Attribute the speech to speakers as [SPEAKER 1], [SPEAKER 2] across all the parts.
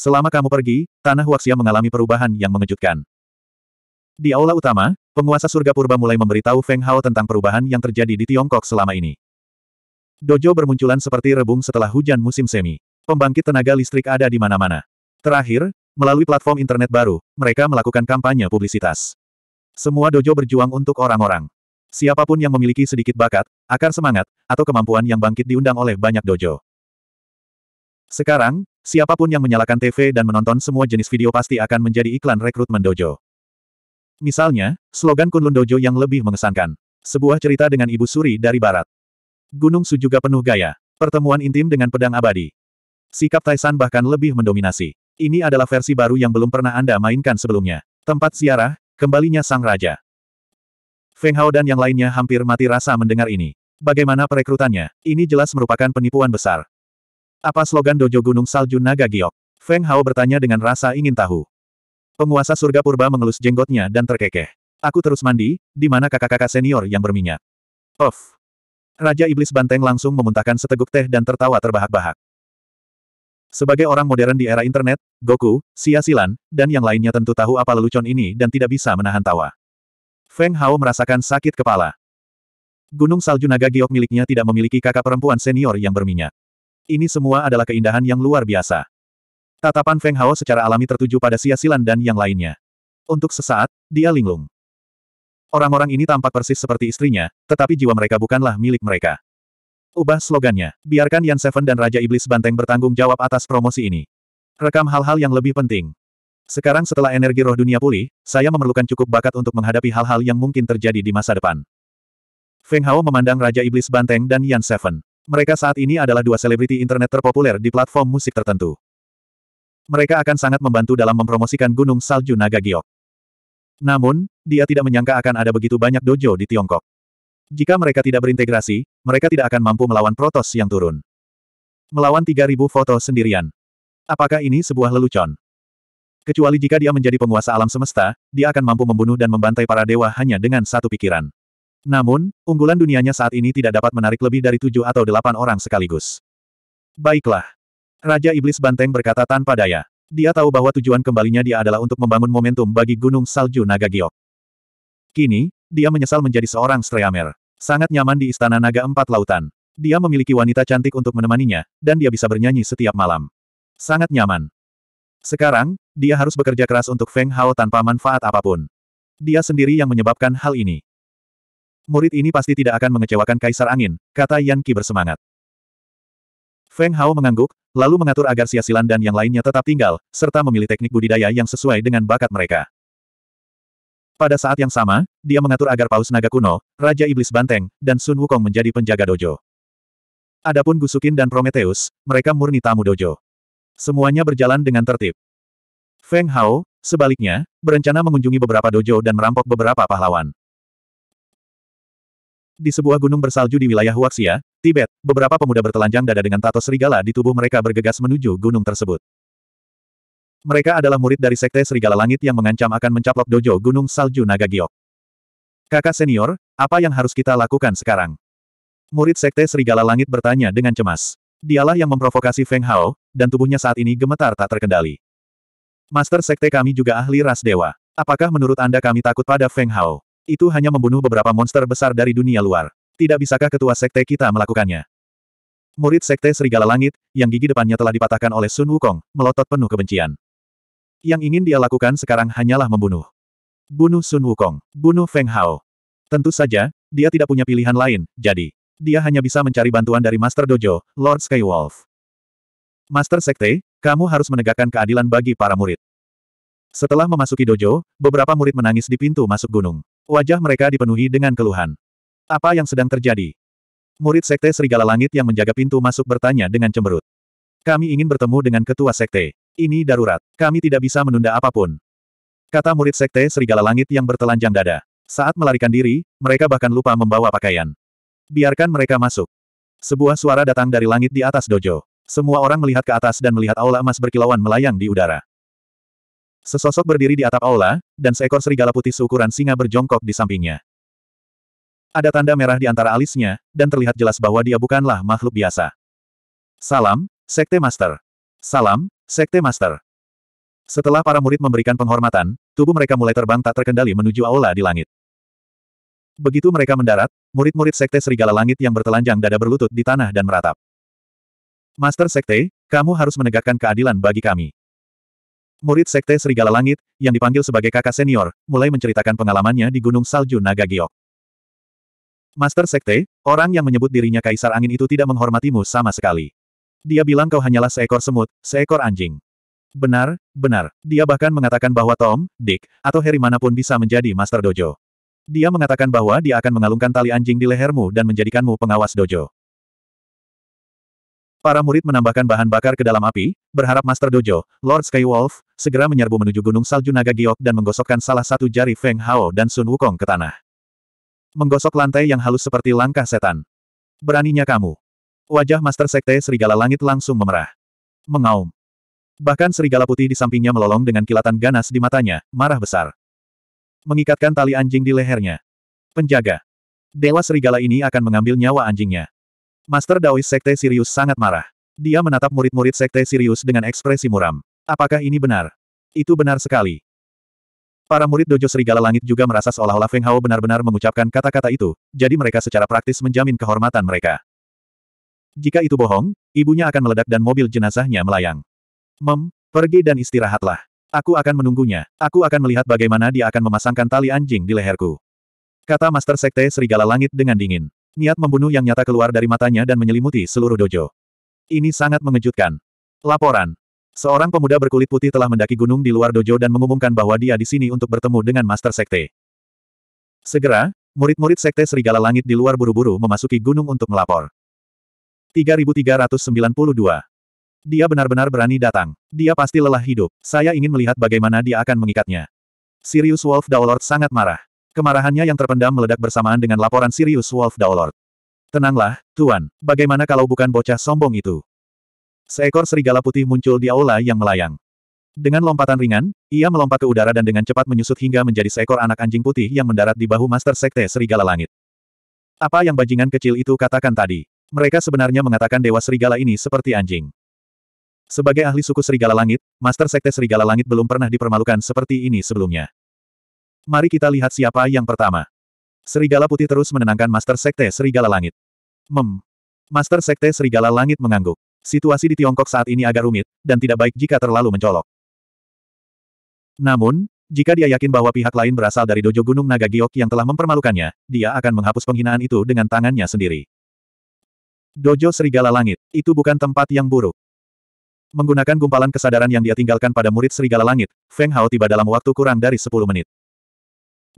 [SPEAKER 1] Selama kamu pergi, tanah Huaxia mengalami perubahan yang mengejutkan. Di aula utama, penguasa surga purba mulai memberitahu Feng Hao tentang perubahan yang terjadi di Tiongkok selama ini. Dojo bermunculan seperti rebung setelah hujan musim semi. Pembangkit tenaga listrik ada di mana-mana. Terakhir, melalui platform internet baru, mereka melakukan kampanye publisitas. Semua dojo berjuang untuk orang-orang. Siapapun yang memiliki sedikit bakat, akar semangat, atau kemampuan yang bangkit diundang oleh banyak dojo. Sekarang, Siapapun yang menyalakan TV dan menonton semua jenis video pasti akan menjadi iklan rekrutmen dojo. Misalnya, slogan Kunlun Dojo yang lebih mengesankan. Sebuah cerita dengan Ibu Suri dari Barat. Gunung Su juga penuh gaya. Pertemuan intim dengan pedang abadi. Sikap Taisan bahkan lebih mendominasi. Ini adalah versi baru yang belum pernah Anda mainkan sebelumnya. Tempat ziarah, kembalinya Sang Raja. Feng Hao dan yang lainnya hampir mati rasa mendengar ini. Bagaimana perekrutannya? Ini jelas merupakan penipuan besar. Apa slogan Dojo Gunung Salju Naga Giok? Feng Hao bertanya dengan rasa ingin tahu. Penguasa surga purba mengelus jenggotnya dan terkekeh. Aku terus mandi, di mana kakak-kakak senior yang berminyak. Of. Raja Iblis Banteng langsung memuntahkan seteguk teh dan tertawa terbahak-bahak. Sebagai orang modern di era internet, Goku, Xia Silan, dan yang lainnya tentu tahu apa lelucon ini dan tidak bisa menahan tawa. Feng Hao merasakan sakit kepala. Gunung salju naga giok miliknya tidak memiliki kakak perempuan senior yang berminyak. Ini semua adalah keindahan yang luar biasa. Tatapan Feng Hao secara alami tertuju pada Sia Silan dan yang lainnya. Untuk sesaat, dia linglung. Orang-orang ini tampak persis seperti istrinya, tetapi jiwa mereka bukanlah milik mereka. Ubah slogannya, biarkan Yan Seven dan Raja Iblis Banteng bertanggung jawab atas promosi ini. Rekam hal-hal yang lebih penting. Sekarang setelah energi roh dunia pulih, saya memerlukan cukup bakat untuk menghadapi hal-hal yang mungkin terjadi di masa depan. Feng Hao memandang Raja Iblis Banteng dan Yan Seven. Mereka saat ini adalah dua selebriti internet terpopuler di platform musik tertentu. Mereka akan sangat membantu dalam mempromosikan Gunung Salju Naga Giok. Namun, dia tidak menyangka akan ada begitu banyak dojo di Tiongkok. Jika mereka tidak berintegrasi, mereka tidak akan mampu melawan Protos yang turun. Melawan 3.000 foto sendirian. Apakah ini sebuah lelucon? Kecuali jika dia menjadi penguasa alam semesta, dia akan mampu membunuh dan membantai para dewa hanya dengan satu pikiran. Namun, unggulan dunianya saat ini tidak dapat menarik lebih dari tujuh atau delapan orang sekaligus. Baiklah. Raja Iblis Banteng berkata tanpa daya. Dia tahu bahwa tujuan kembalinya dia adalah untuk membangun momentum bagi Gunung Salju Naga Giok. Kini, dia menyesal menjadi seorang streamer. Sangat nyaman di Istana Naga Empat Lautan. Dia memiliki wanita cantik untuk menemaninya, dan dia bisa bernyanyi setiap malam. Sangat nyaman. Sekarang, dia harus bekerja keras untuk Feng Hao tanpa manfaat apapun. Dia sendiri yang menyebabkan hal ini murid ini pasti tidak akan mengecewakan Kaisar Angin, kata Yan Qi bersemangat. Feng Hao mengangguk, lalu mengatur agar Silan dan yang lainnya tetap tinggal, serta memilih teknik budidaya yang sesuai dengan bakat mereka. Pada saat yang sama, dia mengatur agar Paus Naga Kuno, Raja Iblis Banteng, dan Sun Wukong menjadi penjaga dojo. Adapun Gusukin dan Prometheus, mereka murni tamu dojo. Semuanya berjalan dengan tertib. Feng Hao, sebaliknya, berencana mengunjungi beberapa dojo dan merampok beberapa pahlawan. Di sebuah gunung bersalju di wilayah Huaxia, Tibet, beberapa pemuda bertelanjang dada dengan tato serigala di tubuh mereka bergegas menuju gunung tersebut. Mereka adalah murid dari Sekte Serigala Langit yang mengancam akan mencaplok dojo Gunung Salju Naga Giok. Kakak senior, apa yang harus kita lakukan sekarang? Murid Sekte Serigala Langit bertanya dengan cemas. Dialah yang memprovokasi Feng Hao, dan tubuhnya saat ini gemetar tak terkendali. Master Sekte kami juga ahli ras dewa. Apakah menurut Anda kami takut pada Feng Hao? Itu hanya membunuh beberapa monster besar dari dunia luar. Tidak bisakah ketua sekte kita melakukannya? Murid sekte Serigala Langit, yang gigi depannya telah dipatahkan oleh Sun Wukong, melotot penuh kebencian. Yang ingin dia lakukan sekarang hanyalah membunuh. Bunuh Sun Wukong, bunuh Feng Hao. Tentu saja, dia tidak punya pilihan lain, jadi, dia hanya bisa mencari bantuan dari Master Dojo, Lord Skywolf. Master Sekte, kamu harus menegakkan keadilan bagi para murid. Setelah memasuki dojo, beberapa murid menangis di pintu masuk gunung. Wajah mereka dipenuhi dengan keluhan. Apa yang sedang terjadi? Murid Sekte Serigala Langit yang menjaga pintu masuk bertanya dengan cemberut. Kami ingin bertemu dengan ketua sekte. Ini darurat. Kami tidak bisa menunda apapun. Kata murid sekte Serigala Langit yang bertelanjang dada. Saat melarikan diri, mereka bahkan lupa membawa pakaian. Biarkan mereka masuk. Sebuah suara datang dari langit di atas dojo. Semua orang melihat ke atas dan melihat aula emas berkilauan melayang di udara. Sesosok berdiri di atap aula, dan seekor serigala putih seukuran singa berjongkok di sampingnya. Ada tanda merah di antara alisnya, dan terlihat jelas bahwa dia bukanlah makhluk biasa. Salam, Sekte Master. Salam, Sekte Master. Setelah para murid memberikan penghormatan, tubuh mereka mulai terbang tak terkendali menuju aula di langit. Begitu mereka mendarat, murid-murid Sekte Serigala Langit yang bertelanjang dada berlutut di tanah dan meratap. Master Sekte, kamu harus menegakkan keadilan bagi kami. Murid Sekte Serigala Langit, yang dipanggil sebagai kakak senior, mulai menceritakan pengalamannya di Gunung Salju Naga Giok. Master Sekte, orang yang menyebut dirinya Kaisar Angin itu tidak menghormatimu sama sekali. Dia bilang kau hanyalah seekor semut, seekor anjing. Benar, benar. Dia bahkan mengatakan bahwa Tom, Dick, atau Harry manapun bisa menjadi Master Dojo. Dia mengatakan bahwa dia akan mengalungkan tali anjing di lehermu dan menjadikanmu pengawas dojo. Para murid menambahkan bahan bakar ke dalam api, berharap Master Dojo, Lord Skywolf, segera menyerbu menuju Gunung Salju Naga Giok dan menggosokkan salah satu jari Feng Hao dan Sun Wukong ke tanah. Menggosok lantai yang halus seperti langkah setan. Beraninya kamu. Wajah Master Sekte Serigala Langit langsung memerah. Mengaum. Bahkan serigala putih di sampingnya melolong dengan kilatan ganas di matanya, marah besar. Mengikatkan tali anjing di lehernya. Penjaga. Dewa serigala ini akan mengambil nyawa anjingnya. Master Daois Sekte Sirius sangat marah. Dia menatap murid-murid Sekte Sirius dengan ekspresi muram. Apakah ini benar? Itu benar sekali. Para murid Dojo Serigala Langit juga merasa seolah-olah Feng Hao benar-benar mengucapkan kata-kata itu, jadi mereka secara praktis menjamin kehormatan mereka. Jika itu bohong, ibunya akan meledak dan mobil jenazahnya melayang. Mem, pergi dan istirahatlah. Aku akan menunggunya, aku akan melihat bagaimana dia akan memasangkan tali anjing di leherku. Kata Master Sekte Serigala Langit dengan dingin. Niat membunuh yang nyata keluar dari matanya dan menyelimuti seluruh dojo. Ini sangat mengejutkan. Laporan. Seorang pemuda berkulit putih telah mendaki gunung di luar dojo dan mengumumkan bahwa dia di sini untuk bertemu dengan Master Sekte. Segera, murid-murid Sekte Serigala Langit di luar buru-buru memasuki gunung untuk melapor. 3392. Dia benar-benar berani datang. Dia pasti lelah hidup. Saya ingin melihat bagaimana dia akan mengikatnya. Sirius Wolf Daulord sangat marah. Kemarahannya yang terpendam meledak bersamaan dengan laporan Sirius Wolf Daolord. Tenanglah, Tuan. Bagaimana kalau bukan bocah sombong itu? Seekor serigala putih muncul di aula yang melayang. Dengan lompatan ringan, ia melompat ke udara dan dengan cepat menyusut hingga menjadi seekor anak anjing putih yang mendarat di bahu Master Sekte Serigala Langit. Apa yang bajingan kecil itu katakan tadi? Mereka sebenarnya mengatakan Dewa Serigala ini seperti anjing. Sebagai ahli suku Serigala Langit, Master Sekte Serigala Langit belum pernah dipermalukan seperti ini sebelumnya. Mari kita lihat siapa yang pertama. Serigala putih terus menenangkan Master Sekte Serigala Langit. Mem. Master Sekte Serigala Langit mengangguk. Situasi di Tiongkok saat ini agak rumit, dan tidak baik jika terlalu mencolok. Namun, jika dia yakin bahwa pihak lain berasal dari Dojo Gunung Naga Giok yang telah mempermalukannya, dia akan menghapus penghinaan itu dengan tangannya sendiri. Dojo Serigala Langit, itu bukan tempat yang buruk. Menggunakan gumpalan kesadaran yang dia tinggalkan pada murid Serigala Langit, Feng Hao tiba dalam waktu kurang dari 10 menit.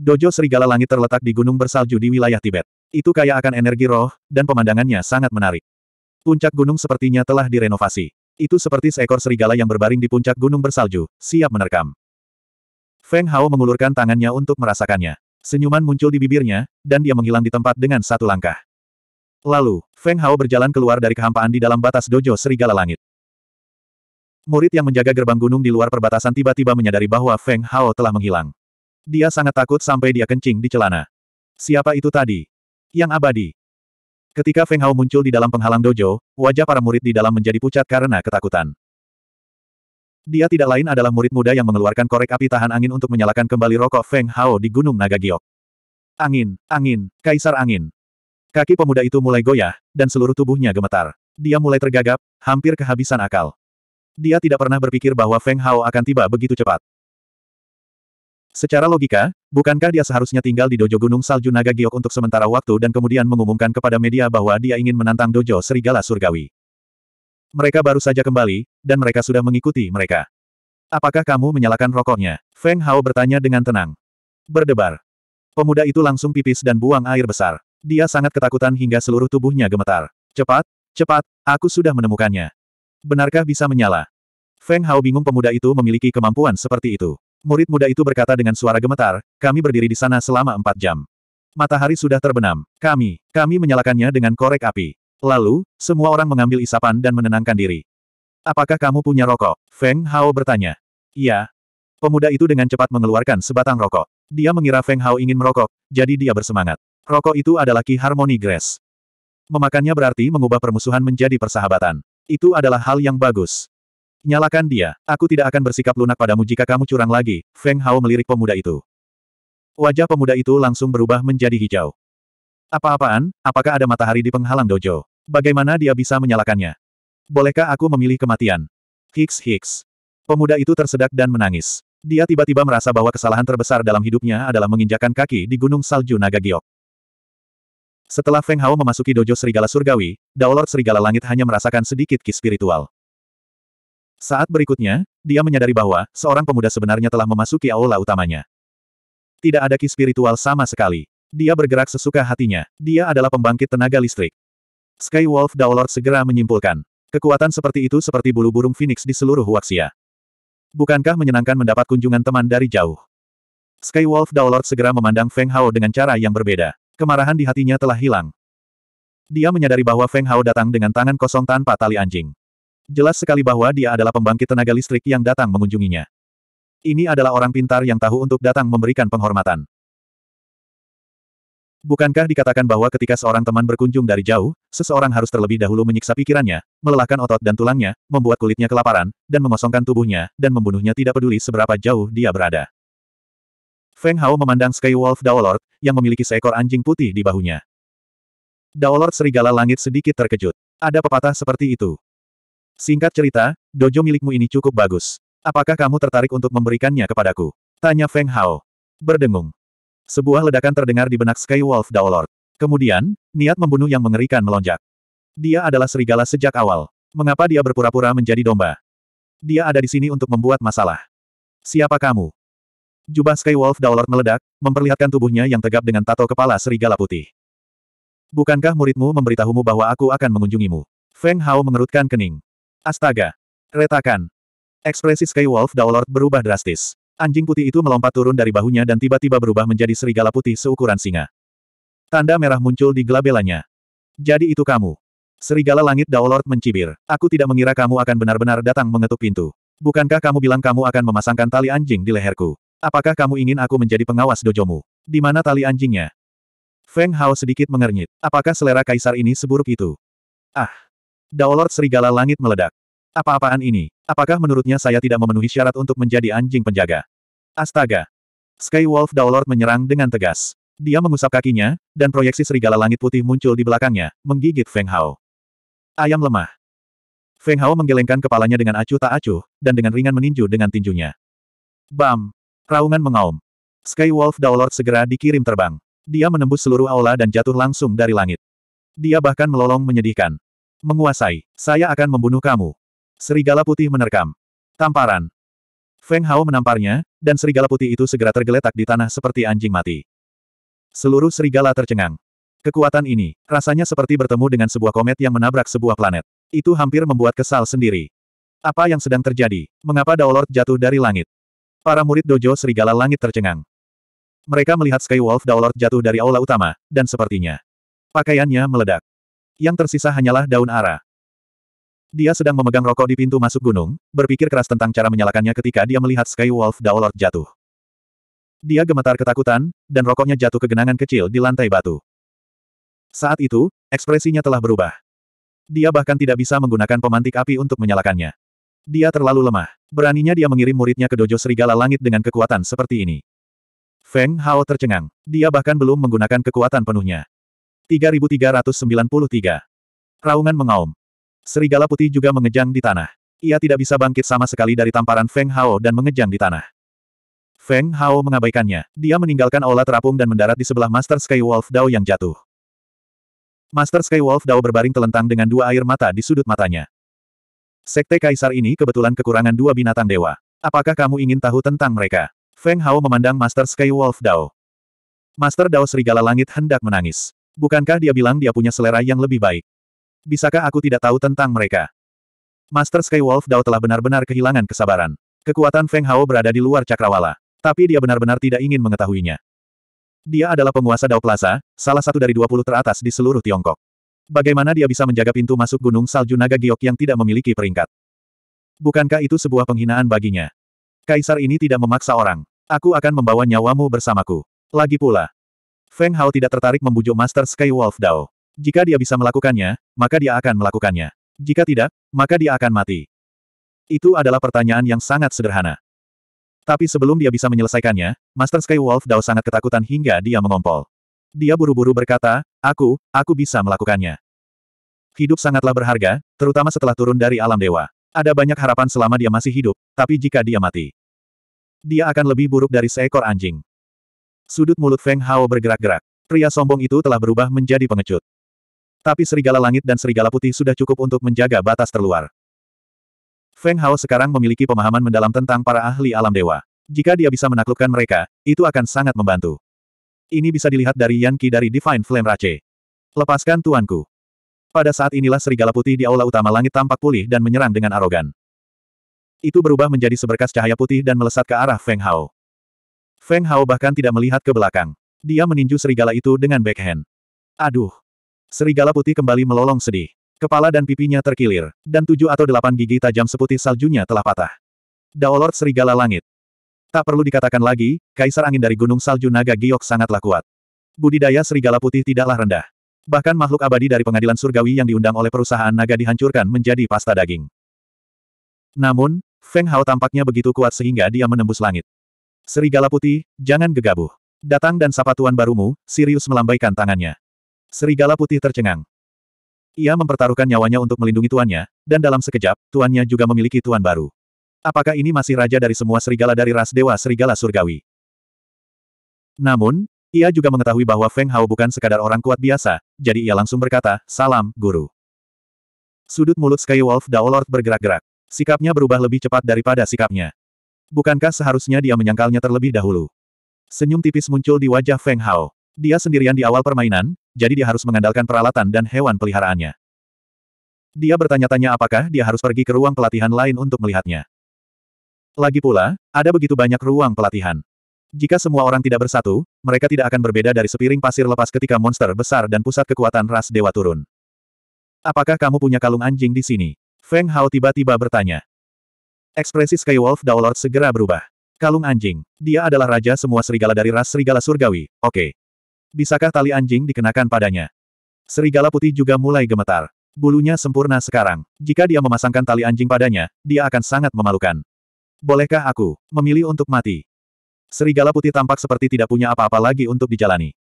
[SPEAKER 1] Dojo Serigala Langit terletak di gunung bersalju di wilayah Tibet. Itu kaya akan energi roh, dan pemandangannya sangat menarik. Puncak gunung sepertinya telah direnovasi. Itu seperti seekor serigala yang berbaring di puncak gunung bersalju, siap menerkam. Feng Hao mengulurkan tangannya untuk merasakannya. Senyuman muncul di bibirnya, dan dia menghilang di tempat dengan satu langkah. Lalu, Feng Hao berjalan keluar dari kehampaan di dalam batas dojo serigala langit. Murid yang menjaga gerbang gunung di luar perbatasan tiba-tiba menyadari bahwa Feng Hao telah menghilang. Dia sangat takut sampai dia kencing di celana. Siapa itu tadi? Yang abadi. Ketika Feng Hao muncul di dalam penghalang dojo, wajah para murid di dalam menjadi pucat karena ketakutan. Dia tidak lain adalah murid muda yang mengeluarkan korek api tahan angin untuk menyalakan kembali rokok Feng Hao di Gunung Naga Giok. Angin, angin, kaisar angin. Kaki pemuda itu mulai goyah, dan seluruh tubuhnya gemetar. Dia mulai tergagap, hampir kehabisan akal. Dia tidak pernah berpikir bahwa Feng Hao akan tiba begitu cepat. Secara logika, bukankah dia seharusnya tinggal di Dojo Gunung Salju Naga Giok untuk sementara waktu dan kemudian mengumumkan kepada media bahwa dia ingin menantang Dojo Serigala Surgawi? Mereka baru saja kembali, dan mereka sudah mengikuti mereka. Apakah kamu menyalakan rokoknya? Feng Hao bertanya dengan tenang. Berdebar. Pemuda itu langsung pipis dan buang air besar. Dia sangat ketakutan hingga seluruh tubuhnya gemetar. Cepat, cepat, aku sudah menemukannya. Benarkah bisa menyala? Feng Hao bingung pemuda itu memiliki kemampuan seperti itu. Murid muda itu berkata dengan suara gemetar, kami berdiri di sana selama empat jam. Matahari sudah terbenam. Kami, kami menyalakannya dengan korek api. Lalu, semua orang mengambil isapan dan menenangkan diri. Apakah kamu punya rokok? Feng Hao bertanya. Iya. Pemuda itu dengan cepat mengeluarkan sebatang rokok. Dia mengira Feng Hao ingin merokok, jadi dia bersemangat. Rokok itu adalah Ki Harmony Grass. Memakannya berarti mengubah permusuhan menjadi persahabatan. Itu adalah hal yang bagus. Nyalakan dia. Aku tidak akan bersikap lunak padamu jika kamu curang lagi. Feng Hao melirik pemuda itu. Wajah pemuda itu langsung berubah menjadi hijau. Apa-apaan, apakah ada matahari di penghalang dojo? Bagaimana dia bisa menyalakannya? Bolehkah aku memilih kematian? Hicks Hicks. Pemuda itu tersedak dan menangis. Dia tiba-tiba merasa bahwa kesalahan terbesar dalam hidupnya adalah menginjakan kaki di Gunung Salju Naga Giok. Setelah Feng Hao memasuki dojo Serigala Surgawi, Daolord Serigala Langit hanya merasakan sedikit ki spiritual. Saat berikutnya, dia menyadari bahwa seorang pemuda sebenarnya telah memasuki aula utamanya. Tidak ada ki spiritual sama sekali. Dia bergerak sesuka hatinya. Dia adalah pembangkit tenaga listrik. Sky Wolf Daolord segera menyimpulkan. Kekuatan seperti itu seperti bulu burung phoenix di seluruh Huaxia. Bukankah menyenangkan mendapat kunjungan teman dari jauh? Sky Wolf Daolord segera memandang Feng Hao dengan cara yang berbeda. Kemarahan di hatinya telah hilang. Dia menyadari bahwa Feng Hao datang dengan tangan kosong tanpa tali anjing. Jelas sekali bahwa dia adalah pembangkit tenaga listrik yang datang mengunjunginya. Ini adalah orang pintar yang tahu untuk datang memberikan penghormatan. Bukankah dikatakan bahwa ketika seorang teman berkunjung dari jauh, seseorang harus terlebih dahulu menyiksa pikirannya, melelahkan otot dan tulangnya, membuat kulitnya kelaparan, dan mengosongkan tubuhnya, dan membunuhnya tidak peduli seberapa jauh dia berada. Feng Hao memandang Skywolf Daolord, yang memiliki seekor anjing putih di bahunya. Daolord Serigala Langit sedikit terkejut. Ada pepatah seperti itu. Singkat cerita, dojo milikmu ini cukup bagus. Apakah kamu tertarik untuk memberikannya kepadaku? Tanya Feng Hao. Berdengung. Sebuah ledakan terdengar di benak Sky Wolf Daolord. Kemudian, niat membunuh yang mengerikan melonjak. Dia adalah serigala sejak awal. Mengapa dia berpura-pura menjadi domba? Dia ada di sini untuk membuat masalah. Siapa kamu? Jubah Sky Wolf Daolord meledak, memperlihatkan tubuhnya yang tegap dengan tato kepala serigala putih. Bukankah muridmu memberitahumu bahwa aku akan mengunjungimu? Feng Hao mengerutkan kening. Astaga! Retakan! Ekspresi Skywolf Daolord berubah drastis. Anjing putih itu melompat turun dari bahunya dan tiba-tiba berubah menjadi serigala putih seukuran singa. Tanda merah muncul di gelabelanya. Jadi itu kamu. Serigala langit Daolord mencibir. Aku tidak mengira kamu akan benar-benar datang mengetuk pintu. Bukankah kamu bilang kamu akan memasangkan tali anjing di leherku? Apakah kamu ingin aku menjadi pengawas dojomu? Di mana tali anjingnya? Feng Hao sedikit mengernyit. Apakah selera kaisar ini seburuk itu? Ah, Daolord Serigala Langit meledak. Apa-apaan ini? Apakah menurutnya saya tidak memenuhi syarat untuk menjadi anjing penjaga? Astaga! Sky Skywolf Daolord menyerang dengan tegas. Dia mengusap kakinya, dan proyeksi serigala langit putih muncul di belakangnya, menggigit Feng Hao. Ayam lemah. Feng Hao menggelengkan kepalanya dengan acuh tak acuh, dan dengan ringan meninju dengan tinjunya. Bam! Raungan mengaum. Sky Skywolf Daolord segera dikirim terbang. Dia menembus seluruh aula dan jatuh langsung dari langit. Dia bahkan melolong menyedihkan. Menguasai. Saya akan membunuh kamu. Serigala putih menerkam. Tamparan. Feng Hao menamparnya, dan serigala putih itu segera tergeletak di tanah seperti anjing mati. Seluruh serigala tercengang. Kekuatan ini, rasanya seperti bertemu dengan sebuah komet yang menabrak sebuah planet. Itu hampir membuat kesal sendiri. Apa yang sedang terjadi? Mengapa Daolord jatuh dari langit? Para murid dojo serigala langit tercengang. Mereka melihat Skywolf Daolord jatuh dari aula utama, dan sepertinya. Pakaiannya meledak. Yang tersisa hanyalah daun ara. Dia sedang memegang rokok di pintu masuk gunung, berpikir keras tentang cara menyalakannya ketika dia melihat Skywolf Daolord jatuh. Dia gemetar ketakutan, dan rokoknya jatuh ke genangan kecil di lantai batu. Saat itu, ekspresinya telah berubah. Dia bahkan tidak bisa menggunakan pemantik api untuk menyalakannya. Dia terlalu lemah. Beraninya dia mengirim muridnya ke dojo serigala langit dengan kekuatan seperti ini. Feng Hao tercengang. Dia bahkan belum menggunakan kekuatan penuhnya. 3393. Raungan mengaum. Serigala putih juga mengejang di tanah. Ia tidak bisa bangkit sama sekali dari tamparan Feng Hao dan mengejang di tanah. Feng Hao mengabaikannya. Dia meninggalkan olah terapung dan mendarat di sebelah Master Sky Wolf Dao yang jatuh. Master Sky Wolf Dao berbaring telentang dengan dua air mata di sudut matanya. Sekte Kaisar ini kebetulan kekurangan dua binatang dewa. Apakah kamu ingin tahu tentang mereka? Feng Hao memandang Master Sky Wolf Dao. Master Dao Serigala Langit hendak menangis. Bukankah dia bilang dia punya selera yang lebih baik? Bisakah aku tidak tahu tentang mereka? Master Skywolf Dao telah benar-benar kehilangan kesabaran. Kekuatan Feng Hao berada di luar cakrawala. Tapi dia benar-benar tidak ingin mengetahuinya. Dia adalah penguasa Dao Plaza, salah satu dari 20 teratas di seluruh Tiongkok. Bagaimana dia bisa menjaga pintu masuk Gunung Salju Naga Giok yang tidak memiliki peringkat? Bukankah itu sebuah penghinaan baginya? Kaisar ini tidak memaksa orang. Aku akan membawa nyawamu bersamaku. Lagi pula, Feng Hao tidak tertarik membujuk Master Sky Wolf Dao. Jika dia bisa melakukannya, maka dia akan melakukannya. Jika tidak, maka dia akan mati. Itu adalah pertanyaan yang sangat sederhana. Tapi sebelum dia bisa menyelesaikannya, Master Sky Wolf Dao sangat ketakutan hingga dia mengompol. Dia buru-buru berkata, aku, aku bisa melakukannya. Hidup sangatlah berharga, terutama setelah turun dari alam dewa. Ada banyak harapan selama dia masih hidup, tapi jika dia mati, dia akan lebih buruk dari seekor anjing. Sudut mulut Feng Hao bergerak-gerak. Pria sombong itu telah berubah menjadi pengecut. Tapi serigala langit dan serigala putih sudah cukup untuk menjaga batas terluar. Feng Hao sekarang memiliki pemahaman mendalam tentang para ahli alam dewa. Jika dia bisa menaklukkan mereka, itu akan sangat membantu. Ini bisa dilihat dari Yan Qi dari Divine Flame Rache. Lepaskan tuanku. Pada saat inilah serigala putih di aula utama langit tampak pulih dan menyerang dengan arogan. Itu berubah menjadi seberkas cahaya putih dan melesat ke arah Feng Hao. Feng Hao bahkan tidak melihat ke belakang. Dia meninju serigala itu dengan backhand. Aduh. Serigala putih kembali melolong sedih. Kepala dan pipinya terkilir, dan tujuh atau delapan gigi tajam seputih saljunya telah patah. Daolord Serigala Langit. Tak perlu dikatakan lagi, Kaisar Angin dari Gunung Salju Naga Giok sangatlah kuat. Budidaya serigala putih tidaklah rendah. Bahkan makhluk abadi dari pengadilan surgawi yang diundang oleh perusahaan naga dihancurkan menjadi pasta daging. Namun, Feng Hao tampaknya begitu kuat sehingga dia menembus langit. Serigala putih, jangan gegabah. Datang dan sapa tuan barumu, Sirius melambaikan tangannya. Serigala putih tercengang. Ia mempertaruhkan nyawanya untuk melindungi tuannya, dan dalam sekejap, tuannya juga memiliki tuan baru. Apakah ini masih raja dari semua serigala dari ras dewa serigala surgawi? Namun, ia juga mengetahui bahwa Feng Hao bukan sekadar orang kuat biasa, jadi ia langsung berkata, Salam, Guru. Sudut mulut Skywolf Daolord bergerak-gerak. Sikapnya berubah lebih cepat daripada sikapnya. Bukankah seharusnya dia menyangkalnya terlebih dahulu? Senyum tipis muncul di wajah Feng Hao. Dia sendirian di awal permainan, jadi dia harus mengandalkan peralatan dan hewan peliharaannya. Dia bertanya-tanya apakah dia harus pergi ke ruang pelatihan lain untuk melihatnya. Lagi pula, ada begitu banyak ruang pelatihan. Jika semua orang tidak bersatu, mereka tidak akan berbeda dari sepiring pasir lepas ketika monster besar dan pusat kekuatan ras dewa turun. Apakah kamu punya kalung anjing di sini? Feng Hao tiba-tiba bertanya. Ekspresi Skywolf Downlord segera berubah. Kalung anjing. Dia adalah raja semua serigala dari ras serigala surgawi, oke. Okay. Bisakah tali anjing dikenakan padanya? Serigala putih juga mulai gemetar. Bulunya sempurna sekarang. Jika dia memasangkan tali anjing padanya, dia akan sangat memalukan. Bolehkah aku memilih untuk mati? Serigala putih tampak seperti tidak punya apa-apa lagi untuk dijalani.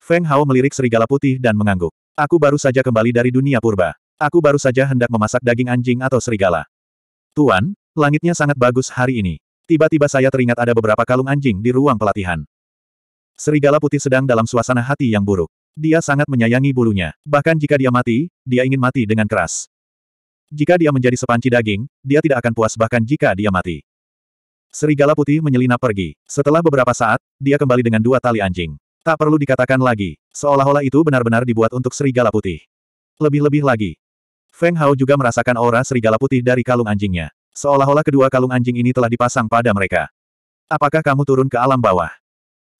[SPEAKER 1] Feng Hao melirik serigala putih dan mengangguk. Aku baru saja kembali dari dunia purba. Aku baru saja hendak memasak daging anjing atau serigala. Tuan, Langitnya sangat bagus hari ini. Tiba-tiba saya teringat ada beberapa kalung anjing di ruang pelatihan. Serigala putih sedang dalam suasana hati yang buruk. Dia sangat menyayangi bulunya. Bahkan jika dia mati, dia ingin mati dengan keras. Jika dia menjadi sepanci daging, dia tidak akan puas bahkan jika dia mati. Serigala putih menyelinap pergi. Setelah beberapa saat, dia kembali dengan dua tali anjing. Tak perlu dikatakan lagi, seolah-olah itu benar-benar dibuat untuk serigala putih. Lebih-lebih lagi, Feng Hao juga merasakan aura serigala putih dari kalung anjingnya. Seolah-olah kedua kalung anjing ini telah dipasang pada mereka. Apakah kamu turun ke alam bawah?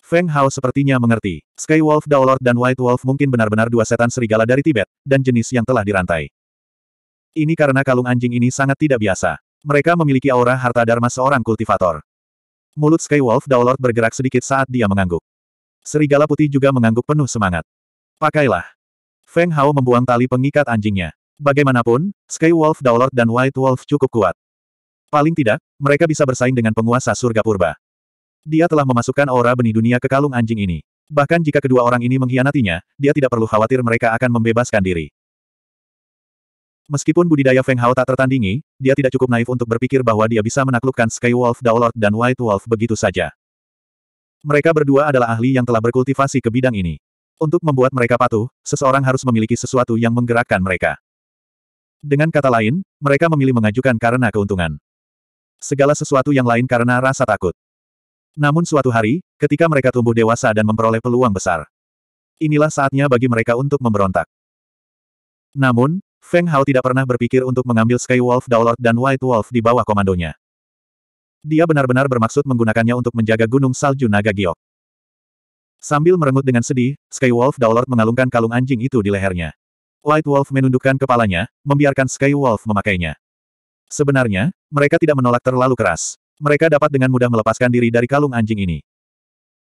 [SPEAKER 1] Feng Hao sepertinya mengerti. Sky Skywolf Daolord dan White Wolf mungkin benar-benar dua setan serigala dari Tibet, dan jenis yang telah dirantai. Ini karena kalung anjing ini sangat tidak biasa. Mereka memiliki aura harta dharma seorang kultivator. Mulut Sky Skywolf Daolord bergerak sedikit saat dia mengangguk. Serigala putih juga mengangguk penuh semangat. Pakailah. Feng Hao membuang tali pengikat anjingnya. Bagaimanapun, Sky Skywolf Daolord dan White Wolf cukup kuat. Paling tidak, mereka bisa bersaing dengan penguasa surga purba. Dia telah memasukkan aura benih dunia ke kalung anjing ini. Bahkan jika kedua orang ini mengkhianatinya, dia tidak perlu khawatir mereka akan membebaskan diri. Meskipun budidaya Feng Hao tak tertandingi, dia tidak cukup naif untuk berpikir bahwa dia bisa menaklukkan Sky Skywolf Lord, dan White Wolf begitu saja. Mereka berdua adalah ahli yang telah berkultivasi ke bidang ini. Untuk membuat mereka patuh, seseorang harus memiliki sesuatu yang menggerakkan mereka. Dengan kata lain, mereka memilih mengajukan karena keuntungan segala sesuatu yang lain karena rasa takut. Namun suatu hari, ketika mereka tumbuh dewasa dan memperoleh peluang besar, inilah saatnya bagi mereka untuk memberontak. Namun, Feng Hao tidak pernah berpikir untuk mengambil Sky Wolf, Daulot dan White Wolf di bawah komandonya. Dia benar-benar bermaksud menggunakannya untuk menjaga Gunung Salju Naga Giok. Sambil merengut dengan sedih, Sky Wolf Daulot mengalungkan kalung anjing itu di lehernya. White Wolf menundukkan kepalanya, membiarkan Sky Wolf memakainya. Sebenarnya, mereka tidak menolak terlalu keras. Mereka dapat dengan mudah melepaskan diri dari kalung anjing ini.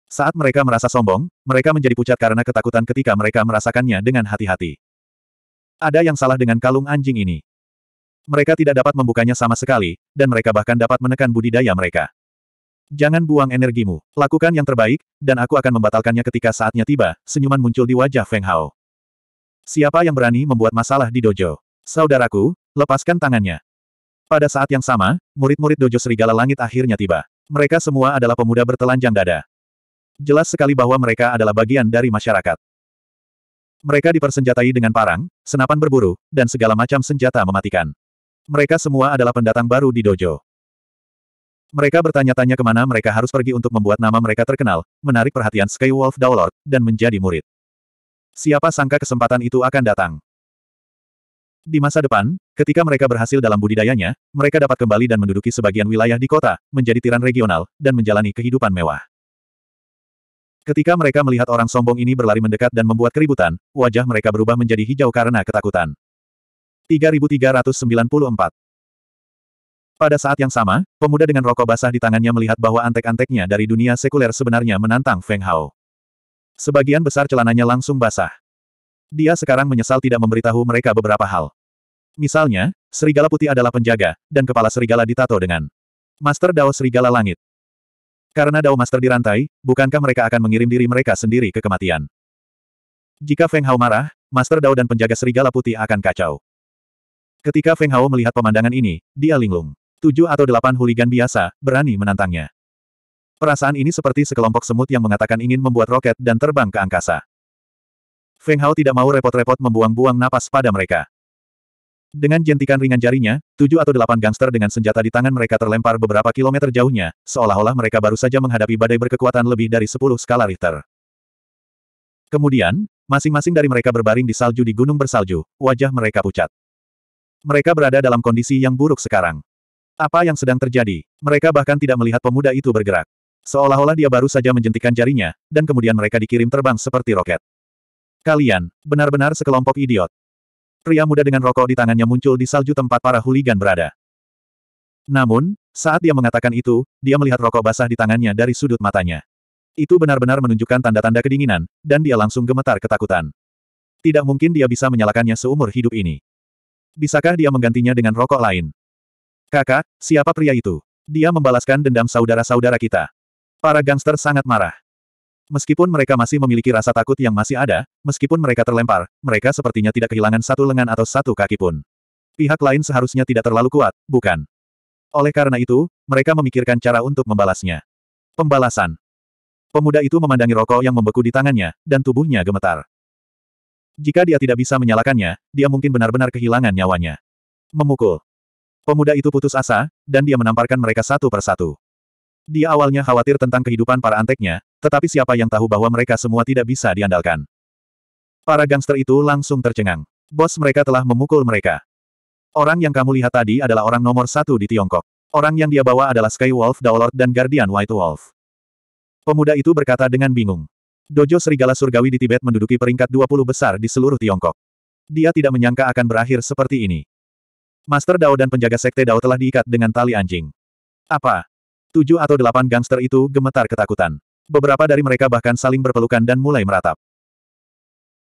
[SPEAKER 1] Saat mereka merasa sombong, mereka menjadi pucat karena ketakutan ketika mereka merasakannya dengan hati-hati. Ada yang salah dengan kalung anjing ini. Mereka tidak dapat membukanya sama sekali, dan mereka bahkan dapat menekan budidaya mereka. Jangan buang energimu, lakukan yang terbaik, dan aku akan membatalkannya ketika saatnya tiba, senyuman muncul di wajah Feng Hao. Siapa yang berani membuat masalah di dojo? Saudaraku, lepaskan tangannya. Pada saat yang sama, murid-murid dojo serigala langit akhirnya tiba. Mereka semua adalah pemuda bertelanjang dada. Jelas sekali bahwa mereka adalah bagian dari masyarakat. Mereka dipersenjatai dengan parang, senapan berburu, dan segala macam senjata mematikan. Mereka semua adalah pendatang baru di dojo. Mereka bertanya-tanya kemana mereka harus pergi untuk membuat nama mereka terkenal, menarik perhatian Skywolf Daolord, dan menjadi murid. Siapa sangka kesempatan itu akan datang? Di masa depan, ketika mereka berhasil dalam budidayanya, mereka dapat kembali dan menduduki sebagian wilayah di kota, menjadi tiran regional, dan menjalani kehidupan mewah. Ketika mereka melihat orang sombong ini berlari mendekat dan membuat keributan, wajah mereka berubah menjadi hijau karena ketakutan. 3394 Pada saat yang sama, pemuda dengan rokok basah di tangannya melihat bahwa antek-anteknya dari dunia sekuler sebenarnya menantang Feng Hao. Sebagian besar celananya langsung basah. Dia sekarang menyesal tidak memberitahu mereka beberapa hal. Misalnya, serigala putih adalah penjaga, dan kepala serigala ditato dengan Master Dao Serigala Langit. Karena Dao Master dirantai, bukankah mereka akan mengirim diri mereka sendiri ke kematian? Jika Feng Hao marah, Master Dao dan penjaga serigala putih akan kacau. Ketika Feng Hao melihat pemandangan ini, dia linglung. Tujuh atau delapan huligan biasa, berani menantangnya. Perasaan ini seperti sekelompok semut yang mengatakan ingin membuat roket dan terbang ke angkasa. Feng Hao tidak mau repot-repot membuang-buang napas pada mereka. Dengan jentikan ringan jarinya, tujuh atau delapan gangster dengan senjata di tangan mereka terlempar beberapa kilometer jauhnya, seolah-olah mereka baru saja menghadapi badai berkekuatan lebih dari sepuluh skala Richter. Kemudian, masing-masing dari mereka berbaring di salju di gunung bersalju, wajah mereka pucat. Mereka berada dalam kondisi yang buruk sekarang. Apa yang sedang terjadi? Mereka bahkan tidak melihat pemuda itu bergerak. Seolah-olah dia baru saja menjentikan jarinya, dan kemudian mereka dikirim terbang seperti roket. Kalian, benar-benar sekelompok idiot. Pria muda dengan rokok di tangannya muncul di salju tempat para huligan berada. Namun, saat dia mengatakan itu, dia melihat rokok basah di tangannya dari sudut matanya. Itu benar-benar menunjukkan tanda-tanda kedinginan, dan dia langsung gemetar ketakutan. Tidak mungkin dia bisa menyalakannya seumur hidup ini. Bisakah dia menggantinya dengan rokok lain? Kakak, siapa pria itu? Dia membalaskan dendam saudara-saudara kita. Para gangster sangat marah. Meskipun mereka masih memiliki rasa takut yang masih ada, meskipun mereka terlempar, mereka sepertinya tidak kehilangan satu lengan atau satu kaki pun. Pihak lain seharusnya tidak terlalu kuat, bukan? Oleh karena itu, mereka memikirkan cara untuk membalasnya. Pembalasan. Pemuda itu memandangi rokok yang membeku di tangannya, dan tubuhnya gemetar. Jika dia tidak bisa menyalakannya, dia mungkin benar-benar kehilangan nyawanya. Memukul. Pemuda itu putus asa, dan dia menamparkan mereka satu persatu. Dia awalnya khawatir tentang kehidupan para anteknya, tetapi siapa yang tahu bahwa mereka semua tidak bisa diandalkan. Para gangster itu langsung tercengang. Bos mereka telah memukul mereka. Orang yang kamu lihat tadi adalah orang nomor satu di Tiongkok. Orang yang dia bawa adalah Skywolf Daolord dan Guardian White Wolf. Pemuda itu berkata dengan bingung. Dojo Serigala Surgawi di Tibet menduduki peringkat 20 besar di seluruh Tiongkok. Dia tidak menyangka akan berakhir seperti ini. Master Dao dan penjaga Sekte Dao telah diikat dengan tali anjing. Apa? Tujuh atau delapan gangster itu gemetar ketakutan. Beberapa dari mereka bahkan saling berpelukan dan mulai meratap.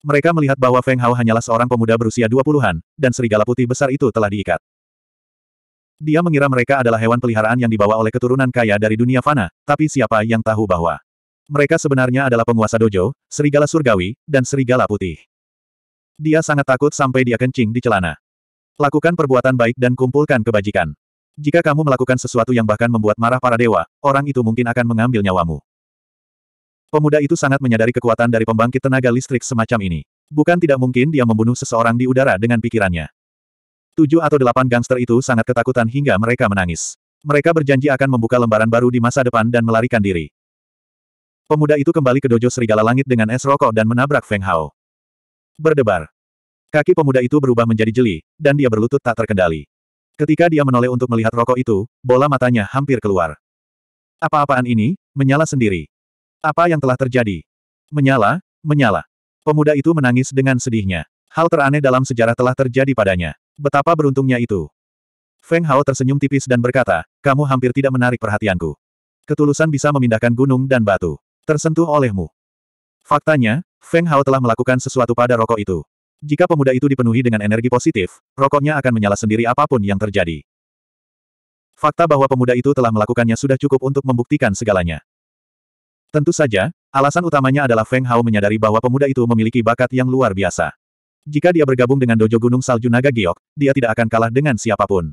[SPEAKER 1] Mereka melihat bahwa Feng Hao hanyalah seorang pemuda berusia dua puluhan, dan serigala putih besar itu telah diikat. Dia mengira mereka adalah hewan peliharaan yang dibawa oleh keturunan kaya dari dunia fana, tapi siapa yang tahu bahwa mereka sebenarnya adalah penguasa dojo, serigala surgawi, dan serigala putih. Dia sangat takut sampai dia kencing di celana. Lakukan perbuatan baik dan kumpulkan kebajikan. Jika kamu melakukan sesuatu yang bahkan membuat marah para dewa, orang itu mungkin akan mengambil nyawamu. Pemuda itu sangat menyadari kekuatan dari pembangkit tenaga listrik semacam ini. Bukan tidak mungkin dia membunuh seseorang di udara dengan pikirannya. Tujuh atau delapan gangster itu sangat ketakutan hingga mereka menangis. Mereka berjanji akan membuka lembaran baru di masa depan dan melarikan diri. Pemuda itu kembali ke dojo serigala langit dengan es rokok dan menabrak Feng Hao. Berdebar. Kaki pemuda itu berubah menjadi jeli, dan dia berlutut tak terkendali. Ketika dia menoleh untuk melihat rokok itu, bola matanya hampir keluar. Apa-apaan ini, menyala sendiri. Apa yang telah terjadi? Menyala, menyala. Pemuda itu menangis dengan sedihnya. Hal teraneh dalam sejarah telah terjadi padanya. Betapa beruntungnya itu. Feng Hao tersenyum tipis dan berkata, kamu hampir tidak menarik perhatianku. Ketulusan bisa memindahkan gunung dan batu. Tersentuh olehmu. Faktanya, Feng Hao telah melakukan sesuatu pada rokok itu. Jika pemuda itu dipenuhi dengan energi positif, rokoknya akan menyala sendiri apapun yang terjadi. Fakta bahwa pemuda itu telah melakukannya sudah cukup untuk membuktikan segalanya. Tentu saja, alasan utamanya adalah Feng Hao menyadari bahwa pemuda itu memiliki bakat yang luar biasa. Jika dia bergabung dengan Dojo Gunung Salju Naga Giok, dia tidak akan kalah dengan siapapun.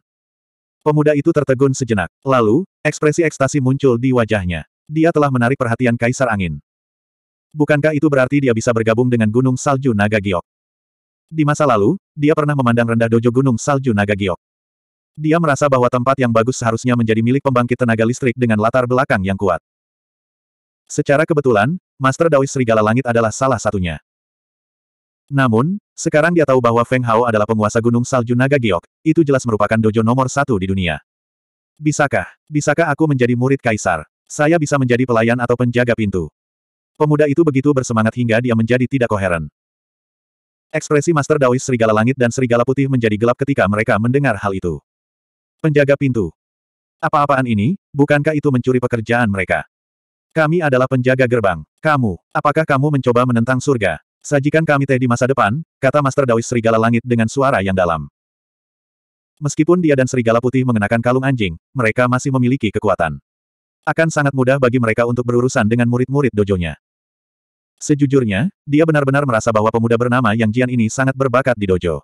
[SPEAKER 1] Pemuda itu tertegun sejenak. Lalu, ekspresi ekstasi muncul di wajahnya. Dia telah menarik perhatian Kaisar Angin. Bukankah itu berarti dia bisa bergabung dengan Gunung Salju Naga Giok? Di masa lalu, dia pernah memandang rendah dojo gunung salju naga giok. Dia merasa bahwa tempat yang bagus seharusnya menjadi milik pembangkit tenaga listrik dengan latar belakang yang kuat. Secara kebetulan, Master Daois Serigala Langit adalah salah satunya. Namun, sekarang dia tahu bahwa Feng Hao adalah penguasa gunung salju naga giok, itu jelas merupakan dojo nomor satu di dunia. Bisakah, bisakah aku menjadi murid kaisar? Saya bisa menjadi pelayan atau penjaga pintu. Pemuda itu begitu bersemangat hingga dia menjadi tidak koheren. Ekspresi Master Daois Serigala Langit dan Serigala Putih menjadi gelap ketika mereka mendengar hal itu. Penjaga pintu. Apa-apaan ini, bukankah itu mencuri pekerjaan mereka? Kami adalah penjaga gerbang. Kamu, apakah kamu mencoba menentang surga? Sajikan kami teh di masa depan, kata Master Daois Serigala Langit dengan suara yang dalam. Meskipun dia dan Serigala Putih mengenakan kalung anjing, mereka masih memiliki kekuatan. Akan sangat mudah bagi mereka untuk berurusan dengan murid-murid dojonya. Sejujurnya, dia benar-benar merasa bahwa pemuda bernama Yang Jian ini sangat berbakat di dojo.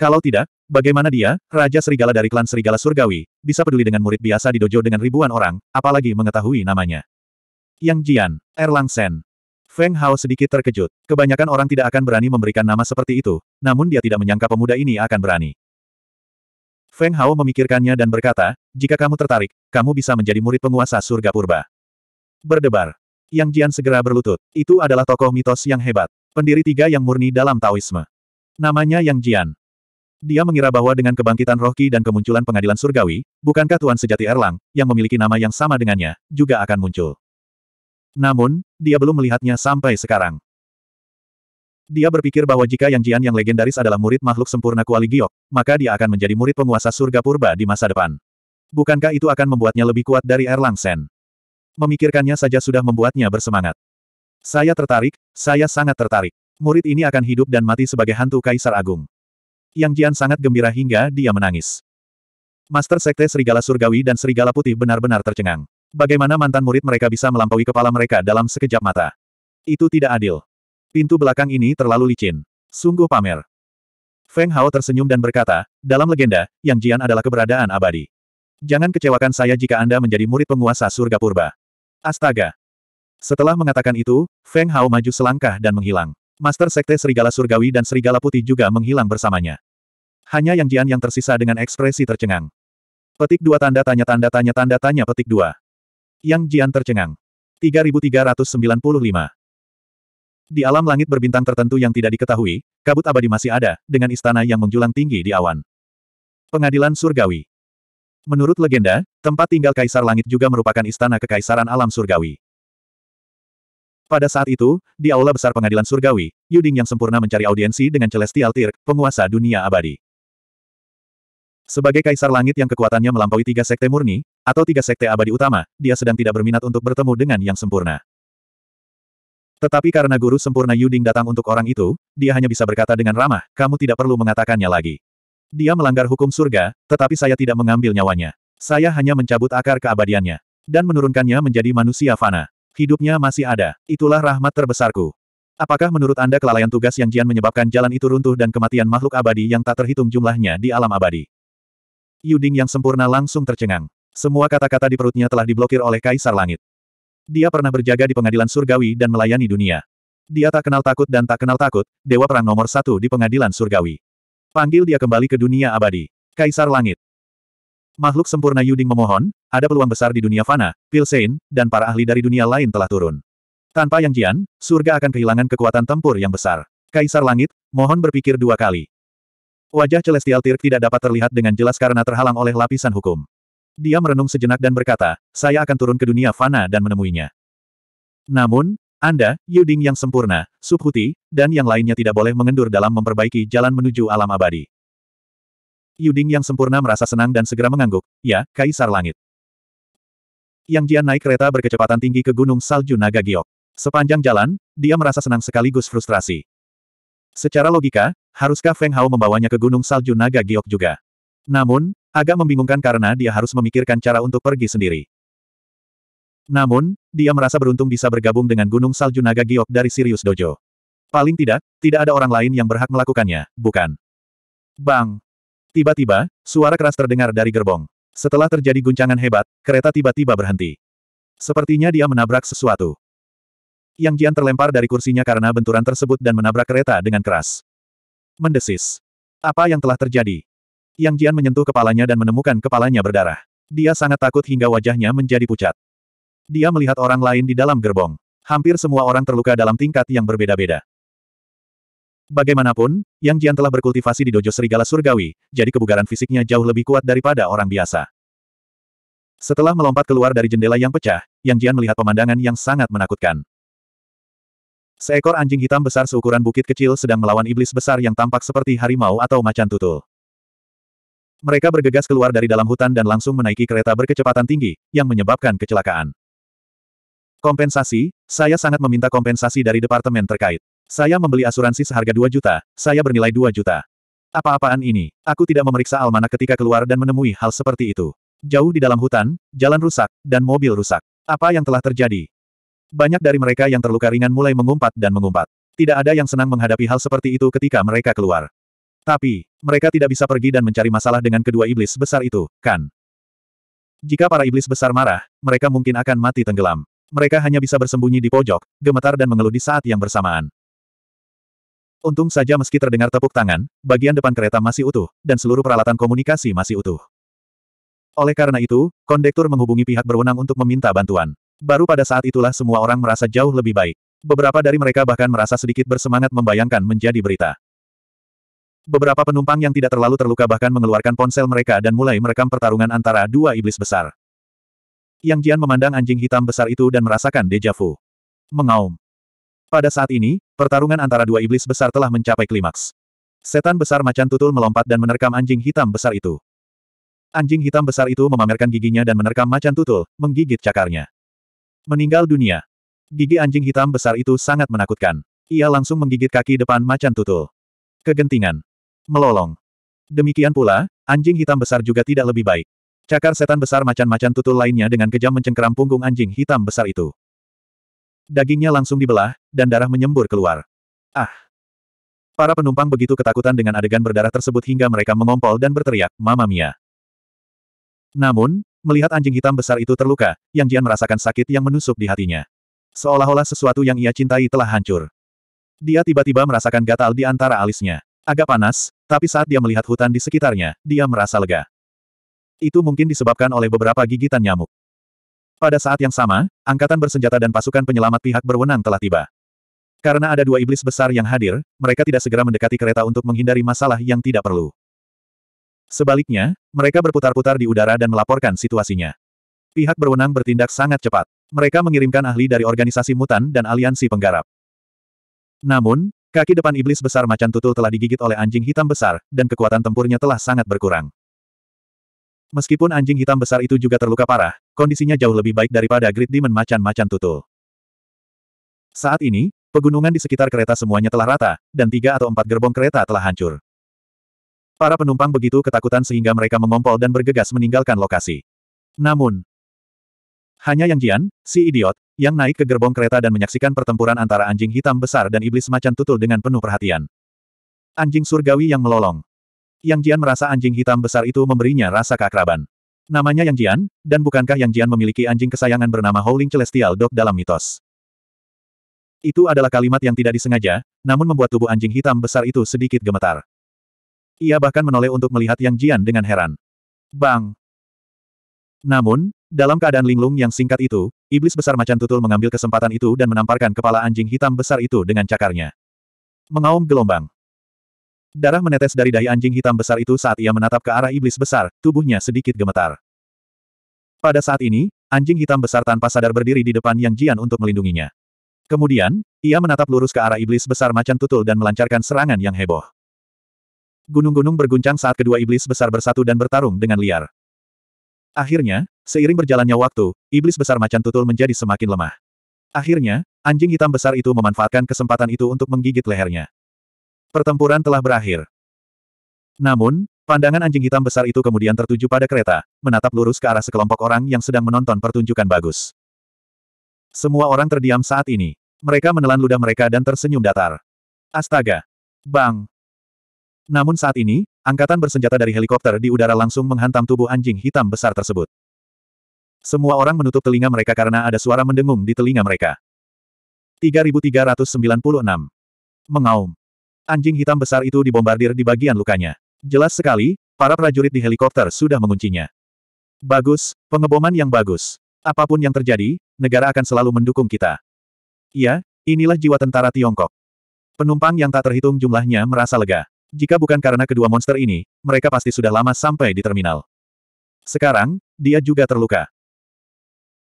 [SPEAKER 1] Kalau tidak, bagaimana dia, Raja Serigala dari klan Serigala Surgawi, bisa peduli dengan murid biasa di dojo dengan ribuan orang, apalagi mengetahui namanya. Yang Jian, Erlang Sen. Feng Hao sedikit terkejut. Kebanyakan orang tidak akan berani memberikan nama seperti itu, namun dia tidak menyangka pemuda ini akan berani. Feng Hao memikirkannya dan berkata, jika kamu tertarik, kamu bisa menjadi murid penguasa surga purba. Berdebar. Yang Jian segera berlutut. Itu adalah tokoh mitos yang hebat. Pendiri tiga yang murni dalam Taoisme. Namanya Yang Jian. Dia mengira bahwa dengan kebangkitan Rohki dan kemunculan pengadilan surgawi, bukankah Tuan Sejati Erlang, yang memiliki nama yang sama dengannya, juga akan muncul. Namun, dia belum melihatnya sampai sekarang. Dia berpikir bahwa jika Yang Jian yang legendaris adalah murid makhluk sempurna Kuali Giok, maka dia akan menjadi murid penguasa surga purba di masa depan. Bukankah itu akan membuatnya lebih kuat dari Erlang Sen? Memikirkannya saja sudah membuatnya bersemangat. Saya tertarik, saya sangat tertarik. Murid ini akan hidup dan mati sebagai hantu Kaisar Agung. Yang Jian sangat gembira hingga dia menangis. Master Sekte Serigala Surgawi dan Serigala Putih benar-benar tercengang. Bagaimana mantan murid mereka bisa melampaui kepala mereka dalam sekejap mata? Itu tidak adil. Pintu belakang ini terlalu licin. Sungguh pamer. Feng Hao tersenyum dan berkata, dalam legenda, Yang Jian adalah keberadaan abadi. Jangan kecewakan saya jika Anda menjadi murid penguasa surga purba. Astaga! Setelah mengatakan itu, Feng Hao maju selangkah dan menghilang. Master Sekte Serigala Surgawi dan Serigala Putih juga menghilang bersamanya. Hanya Yang Jian yang tersisa dengan ekspresi tercengang. Petik dua tanda tanya tanda tanya tanda tanya petik dua. Yang Jian tercengang. 3395. Di alam langit berbintang tertentu yang tidak diketahui, kabut abadi masih ada, dengan istana yang menjulang tinggi di awan. Pengadilan Surgawi. Menurut legenda, tempat tinggal Kaisar Langit juga merupakan istana kekaisaran alam surgawi. Pada saat itu, di aula besar pengadilan surgawi, Yuding yang sempurna mencari audiensi dengan Celestial Tir, penguasa dunia abadi. Sebagai Kaisar Langit yang kekuatannya melampaui tiga sekte murni, atau tiga sekte abadi utama, dia sedang tidak berminat untuk bertemu dengan yang sempurna. Tetapi karena guru sempurna Yuding datang untuk orang itu, dia hanya bisa berkata dengan ramah, kamu tidak perlu mengatakannya lagi. Dia melanggar hukum surga, tetapi saya tidak mengambil nyawanya. Saya hanya mencabut akar keabadiannya. Dan menurunkannya menjadi manusia fana. Hidupnya masih ada. Itulah rahmat terbesarku. Apakah menurut Anda kelalaian tugas yang Jian menyebabkan jalan itu runtuh dan kematian makhluk abadi yang tak terhitung jumlahnya di alam abadi? Yuding yang sempurna langsung tercengang. Semua kata-kata di perutnya telah diblokir oleh Kaisar Langit. Dia pernah berjaga di pengadilan surgawi dan melayani dunia. Dia tak kenal takut dan tak kenal takut, dewa perang nomor satu di pengadilan surgawi. Panggil dia kembali ke dunia abadi. Kaisar Langit. Makhluk sempurna Yuding memohon, ada peluang besar di dunia Fana, Pilsein, dan para ahli dari dunia lain telah turun. Tanpa Yang Jian, surga akan kehilangan kekuatan tempur yang besar. Kaisar Langit, mohon berpikir dua kali. Wajah Celestial Tirk tidak dapat terlihat dengan jelas karena terhalang oleh lapisan hukum. Dia merenung sejenak dan berkata, saya akan turun ke dunia Fana dan menemuinya. Namun, anda, Yuding yang sempurna, Subhuti, dan yang lainnya tidak boleh mengendur dalam memperbaiki jalan menuju alam abadi. Yuding yang sempurna merasa senang dan segera mengangguk, ya, Kaisar Langit. Yang Jian naik kereta berkecepatan tinggi ke Gunung Salju Naga Giok. Sepanjang jalan, dia merasa senang sekaligus frustrasi. Secara logika, haruskah Feng Hao membawanya ke Gunung Salju Naga Giok juga? Namun, agak membingungkan karena dia harus memikirkan cara untuk pergi sendiri. Namun, dia merasa beruntung bisa bergabung dengan Gunung Salju Naga Giok dari Sirius Dojo. Paling tidak, tidak ada orang lain yang berhak melakukannya, bukan? Bang! Tiba-tiba, suara keras terdengar dari gerbong. Setelah terjadi guncangan hebat, kereta tiba-tiba berhenti. Sepertinya dia menabrak sesuatu. Yang Jian terlempar dari kursinya karena benturan tersebut dan menabrak kereta dengan keras. Mendesis. Apa yang telah terjadi? Yang Jian menyentuh kepalanya dan menemukan kepalanya berdarah. Dia sangat takut hingga wajahnya menjadi pucat. Dia melihat orang lain di dalam gerbong. Hampir semua orang terluka dalam tingkat yang berbeda-beda. Bagaimanapun, Yang Jian telah berkultivasi di dojo serigala surgawi, jadi kebugaran fisiknya jauh lebih kuat daripada orang biasa. Setelah melompat keluar dari jendela yang pecah, Yang Jian melihat pemandangan yang sangat menakutkan. Seekor anjing hitam besar seukuran bukit kecil sedang melawan iblis besar yang tampak seperti harimau atau macan tutul. Mereka bergegas keluar dari dalam hutan dan langsung menaiki kereta berkecepatan tinggi, yang menyebabkan kecelakaan. Kompensasi, saya sangat meminta kompensasi dari departemen terkait. Saya membeli asuransi seharga 2 juta, saya bernilai 2 juta. Apa-apaan ini? Aku tidak memeriksa almanak ketika keluar dan menemui hal seperti itu. Jauh di dalam hutan, jalan rusak, dan mobil rusak. Apa yang telah terjadi? Banyak dari mereka yang terluka ringan mulai mengumpat dan mengumpat. Tidak ada yang senang menghadapi hal seperti itu ketika mereka keluar. Tapi, mereka tidak bisa pergi dan mencari masalah dengan kedua iblis besar itu, kan? Jika para iblis besar marah, mereka mungkin akan mati tenggelam mereka hanya bisa bersembunyi di pojok, gemetar dan mengeluh di saat yang bersamaan. Untung saja meski terdengar tepuk tangan, bagian depan kereta masih utuh, dan seluruh peralatan komunikasi masih utuh. Oleh karena itu, kondektur menghubungi pihak berwenang untuk meminta bantuan. Baru pada saat itulah semua orang merasa jauh lebih baik. Beberapa dari mereka bahkan merasa sedikit bersemangat membayangkan menjadi berita. Beberapa penumpang yang tidak terlalu terluka bahkan mengeluarkan ponsel mereka dan mulai merekam pertarungan antara dua iblis besar. Yang Jian memandang anjing hitam besar itu dan merasakan Dejavu, Mengaum. Pada saat ini, pertarungan antara dua iblis besar telah mencapai klimaks. Setan besar macan tutul melompat dan menerkam anjing hitam besar itu. Anjing hitam besar itu memamerkan giginya dan menerkam macan tutul, menggigit cakarnya. Meninggal dunia. Gigi anjing hitam besar itu sangat menakutkan. Ia langsung menggigit kaki depan macan tutul. Kegentingan. Melolong. Demikian pula, anjing hitam besar juga tidak lebih baik. Cakar setan besar macan-macan tutul lainnya dengan kejam mencengkeram punggung anjing hitam besar itu. Dagingnya langsung dibelah, dan darah menyembur keluar. Ah! Para penumpang begitu ketakutan dengan adegan berdarah tersebut hingga mereka mengompol dan berteriak, Mama Mia! Namun, melihat anjing hitam besar itu terluka, Yang Jian merasakan sakit yang menusuk di hatinya. Seolah-olah sesuatu yang ia cintai telah hancur. Dia tiba-tiba merasakan gatal di antara alisnya. Agak panas, tapi saat dia melihat hutan di sekitarnya, dia merasa lega. Itu mungkin disebabkan oleh beberapa gigitan nyamuk. Pada saat yang sama, angkatan bersenjata dan pasukan penyelamat pihak berwenang telah tiba. Karena ada dua iblis besar yang hadir, mereka tidak segera mendekati kereta untuk menghindari masalah yang tidak perlu. Sebaliknya, mereka berputar-putar di udara dan melaporkan situasinya. Pihak berwenang bertindak sangat cepat. Mereka mengirimkan ahli dari organisasi mutan dan aliansi penggarap. Namun, kaki depan iblis besar macan tutul telah digigit oleh anjing hitam besar, dan kekuatan tempurnya telah sangat berkurang. Meskipun anjing hitam besar itu juga terluka parah, kondisinya jauh lebih baik daripada Great Demon macan-macan tutul. Saat ini, pegunungan di sekitar kereta semuanya telah rata, dan tiga atau empat gerbong kereta telah hancur. Para penumpang begitu ketakutan sehingga mereka mengompol dan bergegas meninggalkan lokasi. Namun, hanya Yang Jian, si idiot, yang naik ke gerbong kereta dan menyaksikan pertempuran antara anjing hitam besar dan iblis macan tutul dengan penuh perhatian. Anjing surgawi yang melolong. Yang Jian merasa anjing hitam besar itu memberinya rasa keakraban. Namanya Yang Jian, dan bukankah Yang Jian memiliki anjing kesayangan bernama Howling Celestial Dog dalam mitos? Itu adalah kalimat yang tidak disengaja, namun membuat tubuh anjing hitam besar itu sedikit gemetar. Ia bahkan menoleh untuk melihat Yang Jian dengan heran. Bang! Namun, dalam keadaan linglung yang singkat itu, iblis besar macan tutul mengambil kesempatan itu dan menamparkan kepala anjing hitam besar itu dengan cakarnya. Mengaum gelombang. Darah menetes dari dahi anjing hitam besar itu saat ia menatap ke arah iblis besar, tubuhnya sedikit gemetar. Pada saat ini, anjing hitam besar tanpa sadar berdiri di depan Yang Jian untuk melindunginya. Kemudian, ia menatap lurus ke arah iblis besar macan tutul dan melancarkan serangan yang heboh. Gunung-gunung berguncang saat kedua iblis besar bersatu dan bertarung dengan liar. Akhirnya, seiring berjalannya waktu, iblis besar macan tutul menjadi semakin lemah. Akhirnya, anjing hitam besar itu memanfaatkan kesempatan itu untuk menggigit lehernya. Pertempuran telah berakhir. Namun, pandangan anjing hitam besar itu kemudian tertuju pada kereta, menatap lurus ke arah sekelompok orang yang sedang menonton pertunjukan bagus. Semua orang terdiam saat ini. Mereka menelan ludah mereka dan tersenyum datar. Astaga! Bang! Namun saat ini, angkatan bersenjata dari helikopter di udara langsung menghantam tubuh anjing hitam besar tersebut. Semua orang menutup telinga mereka karena ada suara mendengung di telinga mereka. 3396. Mengaum. Anjing hitam besar itu dibombardir di bagian lukanya. Jelas sekali, para prajurit di helikopter sudah menguncinya. Bagus, pengeboman yang bagus. Apapun yang terjadi, negara akan selalu mendukung kita. Iya, inilah jiwa tentara Tiongkok. Penumpang yang tak terhitung jumlahnya merasa lega. Jika bukan karena kedua monster ini, mereka pasti sudah lama sampai di terminal. Sekarang, dia juga terluka.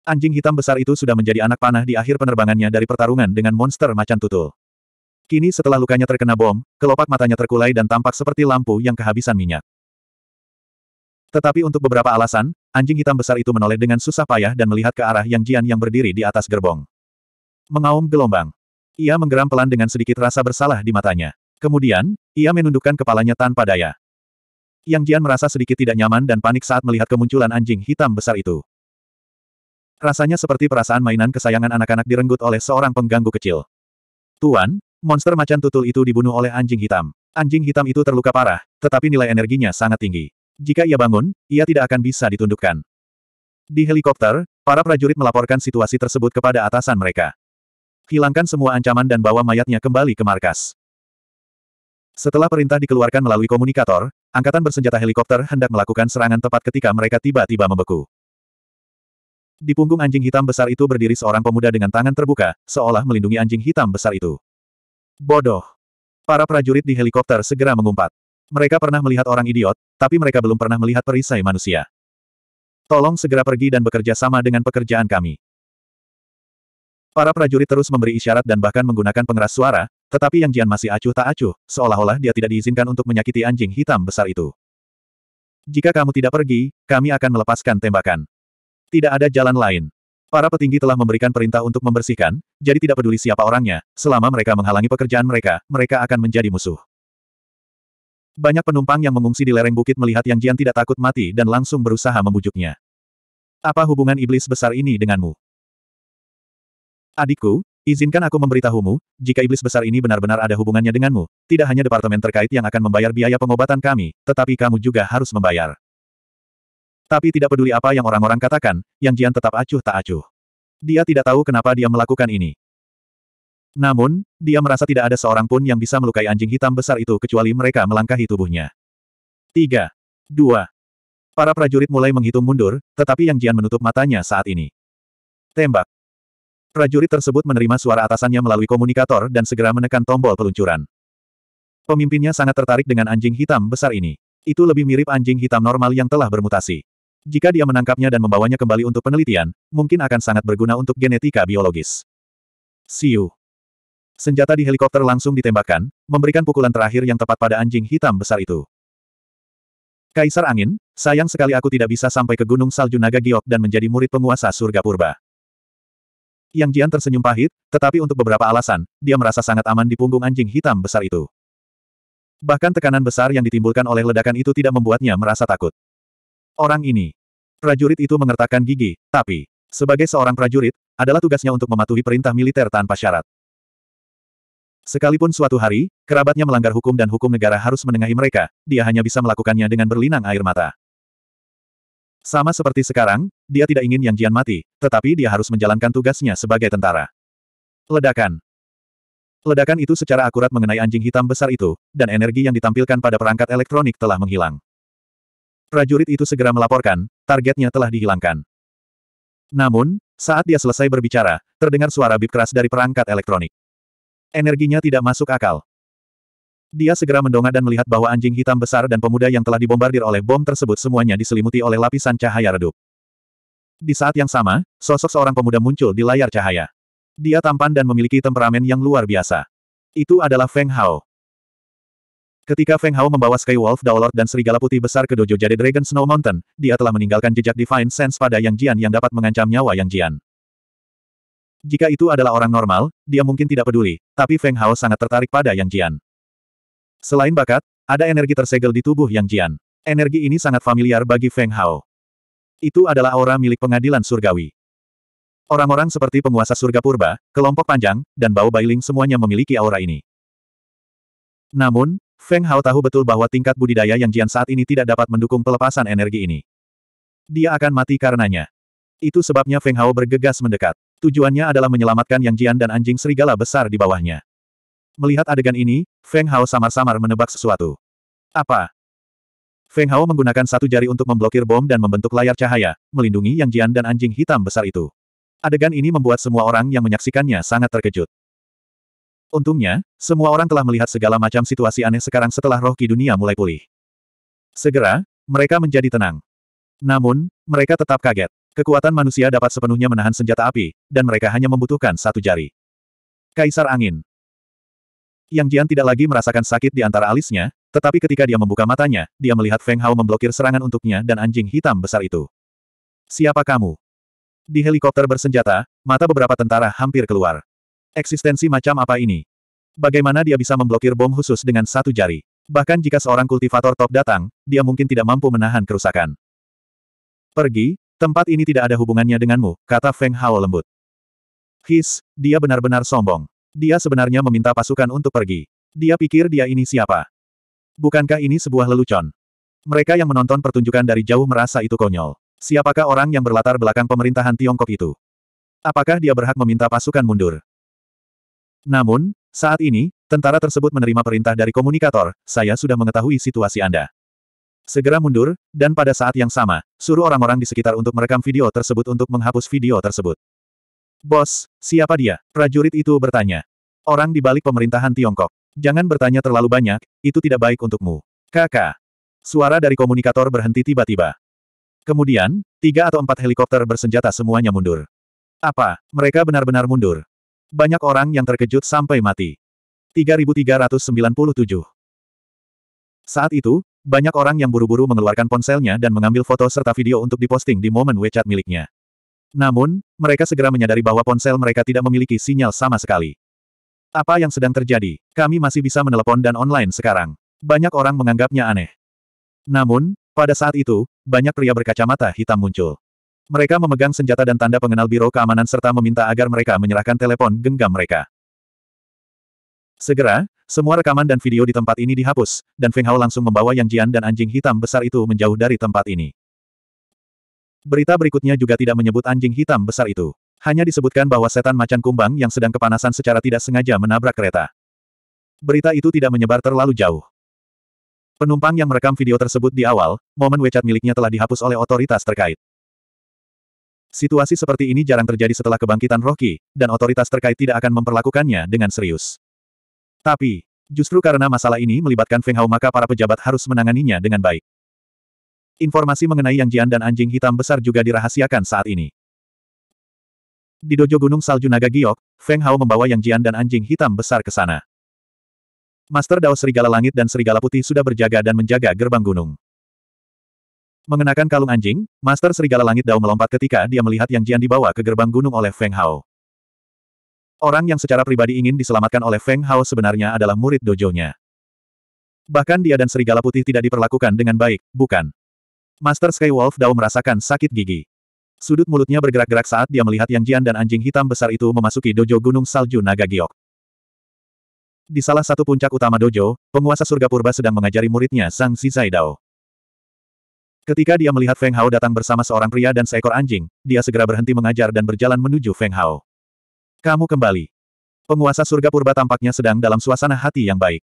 [SPEAKER 1] Anjing hitam besar itu sudah menjadi anak panah di akhir penerbangannya dari pertarungan dengan monster macan tutul. Kini setelah lukanya terkena bom, kelopak matanya terkulai dan tampak seperti lampu yang kehabisan minyak. Tetapi untuk beberapa alasan, anjing hitam besar itu menoleh dengan susah payah dan melihat ke arah Yang Jian yang berdiri di atas gerbong. Mengaum gelombang. Ia menggeram pelan dengan sedikit rasa bersalah di matanya. Kemudian, ia menundukkan kepalanya tanpa daya. Yang Jian merasa sedikit tidak nyaman dan panik saat melihat kemunculan anjing hitam besar itu. Rasanya seperti perasaan mainan kesayangan anak-anak direnggut oleh seorang pengganggu kecil. Tuan, Monster macan tutul itu dibunuh oleh anjing hitam. Anjing hitam itu terluka parah, tetapi nilai energinya sangat tinggi. Jika ia bangun, ia tidak akan bisa ditundukkan. Di helikopter, para prajurit melaporkan situasi tersebut kepada atasan mereka. Hilangkan semua ancaman dan bawa mayatnya kembali ke markas. Setelah perintah dikeluarkan melalui komunikator, angkatan bersenjata helikopter hendak melakukan serangan tepat ketika mereka tiba-tiba membeku. Di punggung anjing hitam besar itu berdiri seorang pemuda dengan tangan terbuka, seolah melindungi anjing hitam besar itu. Bodoh. Para prajurit di helikopter segera mengumpat. Mereka pernah melihat orang idiot, tapi mereka belum pernah melihat perisai manusia. Tolong segera pergi dan bekerja sama dengan pekerjaan kami. Para prajurit terus memberi isyarat dan bahkan menggunakan pengeras suara, tetapi yang Jian masih acuh tak acuh, seolah-olah dia tidak diizinkan untuk menyakiti anjing hitam besar itu. Jika kamu tidak pergi, kami akan melepaskan tembakan. Tidak ada jalan lain. Para petinggi telah memberikan perintah untuk membersihkan, jadi tidak peduli siapa orangnya, selama mereka menghalangi pekerjaan mereka, mereka akan menjadi musuh. Banyak penumpang yang mengungsi di lereng bukit melihat Yang Jian tidak takut mati dan langsung berusaha membujuknya. Apa hubungan iblis besar ini denganmu? Adikku, izinkan aku memberitahumu, jika iblis besar ini benar-benar ada hubungannya denganmu, tidak hanya departemen terkait yang akan membayar biaya pengobatan kami, tetapi kamu juga harus membayar. Tapi tidak peduli apa yang orang-orang katakan, Yang Jian tetap acuh tak acuh. Dia tidak tahu kenapa dia melakukan ini. Namun, dia merasa tidak ada seorang pun yang bisa melukai anjing hitam besar itu kecuali mereka melangkahi tubuhnya. 3. 2. Para prajurit mulai menghitung mundur, tetapi Yang Jian menutup matanya saat ini. Tembak. Prajurit tersebut menerima suara atasannya melalui komunikator dan segera menekan tombol peluncuran. Pemimpinnya sangat tertarik dengan anjing hitam besar ini. Itu lebih mirip anjing hitam normal yang telah bermutasi. Jika dia menangkapnya dan membawanya kembali untuk penelitian, mungkin akan sangat berguna untuk genetika biologis. Siu. Senjata di helikopter langsung ditembakkan, memberikan pukulan terakhir yang tepat pada anjing hitam besar itu. Kaisar Angin, sayang sekali aku tidak bisa sampai ke Gunung Salju Naga Giok dan menjadi murid penguasa surga purba. Yang Jian tersenyum pahit, tetapi untuk beberapa alasan, dia merasa sangat aman di punggung anjing hitam besar itu. Bahkan tekanan besar yang ditimbulkan oleh ledakan itu tidak membuatnya merasa takut orang ini. Prajurit itu mengertakkan gigi, tapi, sebagai seorang prajurit, adalah tugasnya untuk mematuhi perintah militer tanpa syarat. Sekalipun suatu hari, kerabatnya melanggar hukum dan hukum negara harus menengahi mereka, dia hanya bisa melakukannya dengan berlinang air mata. Sama seperti sekarang, dia tidak ingin Yang Jian mati, tetapi dia harus menjalankan tugasnya sebagai tentara. Ledakan Ledakan itu secara akurat mengenai anjing hitam besar itu, dan energi yang ditampilkan pada perangkat elektronik telah menghilang. Prajurit itu segera melaporkan, targetnya telah dihilangkan. Namun, saat dia selesai berbicara, terdengar suara bip keras dari perangkat elektronik. Energinya tidak masuk akal. Dia segera mendongak dan melihat bahwa anjing hitam besar dan pemuda yang telah dibombardir oleh bom tersebut semuanya diselimuti oleh lapisan cahaya redup. Di saat yang sama, sosok seorang pemuda muncul di layar cahaya. Dia tampan dan memiliki temperamen yang luar biasa. Itu adalah Feng Hao. Ketika Feng Hao membawa Skywolf Daolord dan Serigala Putih Besar ke Dojo Jade Dragon Snow Mountain, dia telah meninggalkan jejak Divine Sense pada Yang Jian yang dapat mengancam nyawa Yang Jian. Jika itu adalah orang normal, dia mungkin tidak peduli, tapi Feng Hao sangat tertarik pada Yang Jian. Selain bakat, ada energi tersegel di tubuh Yang Jian. Energi ini sangat familiar bagi Feng Hao. Itu adalah aura milik pengadilan surgawi. Orang-orang seperti penguasa surga purba, kelompok panjang, dan bau bailing semuanya memiliki aura ini. Namun, Feng Hao tahu betul bahwa tingkat budidaya yang Jian saat ini tidak dapat mendukung pelepasan energi ini. Dia akan mati karenanya. Itu sebabnya Feng Hao bergegas mendekat. Tujuannya adalah menyelamatkan Yang Jian dan anjing serigala besar di bawahnya. Melihat adegan ini, Feng Hao samar-samar menebak sesuatu. Apa? Feng Hao menggunakan satu jari untuk memblokir bom dan membentuk layar cahaya, melindungi Yang Jian dan anjing hitam besar itu. Adegan ini membuat semua orang yang menyaksikannya sangat terkejut. Untungnya, semua orang telah melihat segala macam situasi aneh sekarang setelah roh ki dunia mulai pulih. Segera, mereka menjadi tenang. Namun, mereka tetap kaget. Kekuatan manusia dapat sepenuhnya menahan senjata api, dan mereka hanya membutuhkan satu jari. Kaisar Angin Yang Jian tidak lagi merasakan sakit di antara alisnya, tetapi ketika dia membuka matanya, dia melihat Feng Hao memblokir serangan untuknya dan anjing hitam besar itu. Siapa kamu? Di helikopter bersenjata, mata beberapa tentara hampir keluar. Eksistensi macam apa ini? Bagaimana dia bisa memblokir bom khusus dengan satu jari? Bahkan jika seorang kultivator top datang, dia mungkin tidak mampu menahan kerusakan. Pergi, tempat ini tidak ada hubungannya denganmu, kata Feng Hao lembut. His, dia benar-benar sombong. Dia sebenarnya meminta pasukan untuk pergi. Dia pikir dia ini siapa? Bukankah ini sebuah lelucon? Mereka yang menonton pertunjukan dari jauh merasa itu konyol. Siapakah orang yang berlatar belakang pemerintahan Tiongkok itu? Apakah dia berhak meminta pasukan mundur? Namun, saat ini, tentara tersebut menerima perintah dari komunikator, saya sudah mengetahui situasi Anda. Segera mundur, dan pada saat yang sama, suruh orang-orang di sekitar untuk merekam video tersebut untuk menghapus video tersebut. Bos, siapa dia? Prajurit itu bertanya. Orang di balik pemerintahan Tiongkok. Jangan bertanya terlalu banyak, itu tidak baik untukmu. Kakak. Suara dari komunikator berhenti tiba-tiba. Kemudian, tiga atau empat helikopter bersenjata semuanya mundur. Apa, mereka benar-benar mundur? Banyak orang yang terkejut sampai mati. 3397 Saat itu, banyak orang yang buru-buru mengeluarkan ponselnya dan mengambil foto serta video untuk diposting di momen WeChat miliknya. Namun, mereka segera menyadari bahwa ponsel mereka tidak memiliki sinyal sama sekali. Apa yang sedang terjadi? Kami masih bisa menelepon dan online sekarang. Banyak orang menganggapnya aneh. Namun, pada saat itu, banyak pria berkacamata hitam muncul. Mereka memegang senjata dan tanda pengenal Biro Keamanan serta meminta agar mereka menyerahkan telepon genggam mereka. Segera, semua rekaman dan video di tempat ini dihapus, dan Feng Hao langsung membawa Yang Jian dan anjing hitam besar itu menjauh dari tempat ini. Berita berikutnya juga tidak menyebut anjing hitam besar itu. Hanya disebutkan bahwa setan macan kumbang yang sedang kepanasan secara tidak sengaja menabrak kereta. Berita itu tidak menyebar terlalu jauh. Penumpang yang merekam video tersebut di awal, momen WeChat miliknya telah dihapus oleh otoritas terkait. Situasi seperti ini jarang terjadi setelah kebangkitan Rocky dan otoritas terkait tidak akan memperlakukannya dengan serius. Tapi, justru karena masalah ini melibatkan Feng Hao maka para pejabat harus menanganinya dengan baik. Informasi mengenai Yang Jian dan anjing hitam besar juga dirahasiakan saat ini. Di dojo Gunung Salju Naga Giok, Feng Hao membawa Yang Jian dan anjing hitam besar ke sana. Master Dao Serigala Langit dan Serigala Putih sudah berjaga dan menjaga gerbang gunung. Mengenakan kalung anjing, Master Serigala Langit Dao melompat ketika dia melihat Yang Jian dibawa ke gerbang gunung oleh Feng Hao. Orang yang secara pribadi ingin diselamatkan oleh Feng Hao sebenarnya adalah murid dojonya. Bahkan dia dan Serigala Putih tidak diperlakukan dengan baik, bukan? Master Skywolf Dao merasakan sakit gigi. Sudut mulutnya bergerak-gerak saat dia melihat Yang Jian dan anjing hitam besar itu memasuki dojo Gunung Salju Naga Giok. Di salah satu puncak utama dojo, penguasa surga purba sedang mengajari muridnya sang Zizai Dao. Ketika dia melihat Feng Hao datang bersama seorang pria dan seekor anjing, dia segera berhenti mengajar dan berjalan menuju Feng Hao. Kamu kembali. Penguasa surga purba tampaknya sedang dalam suasana hati yang baik.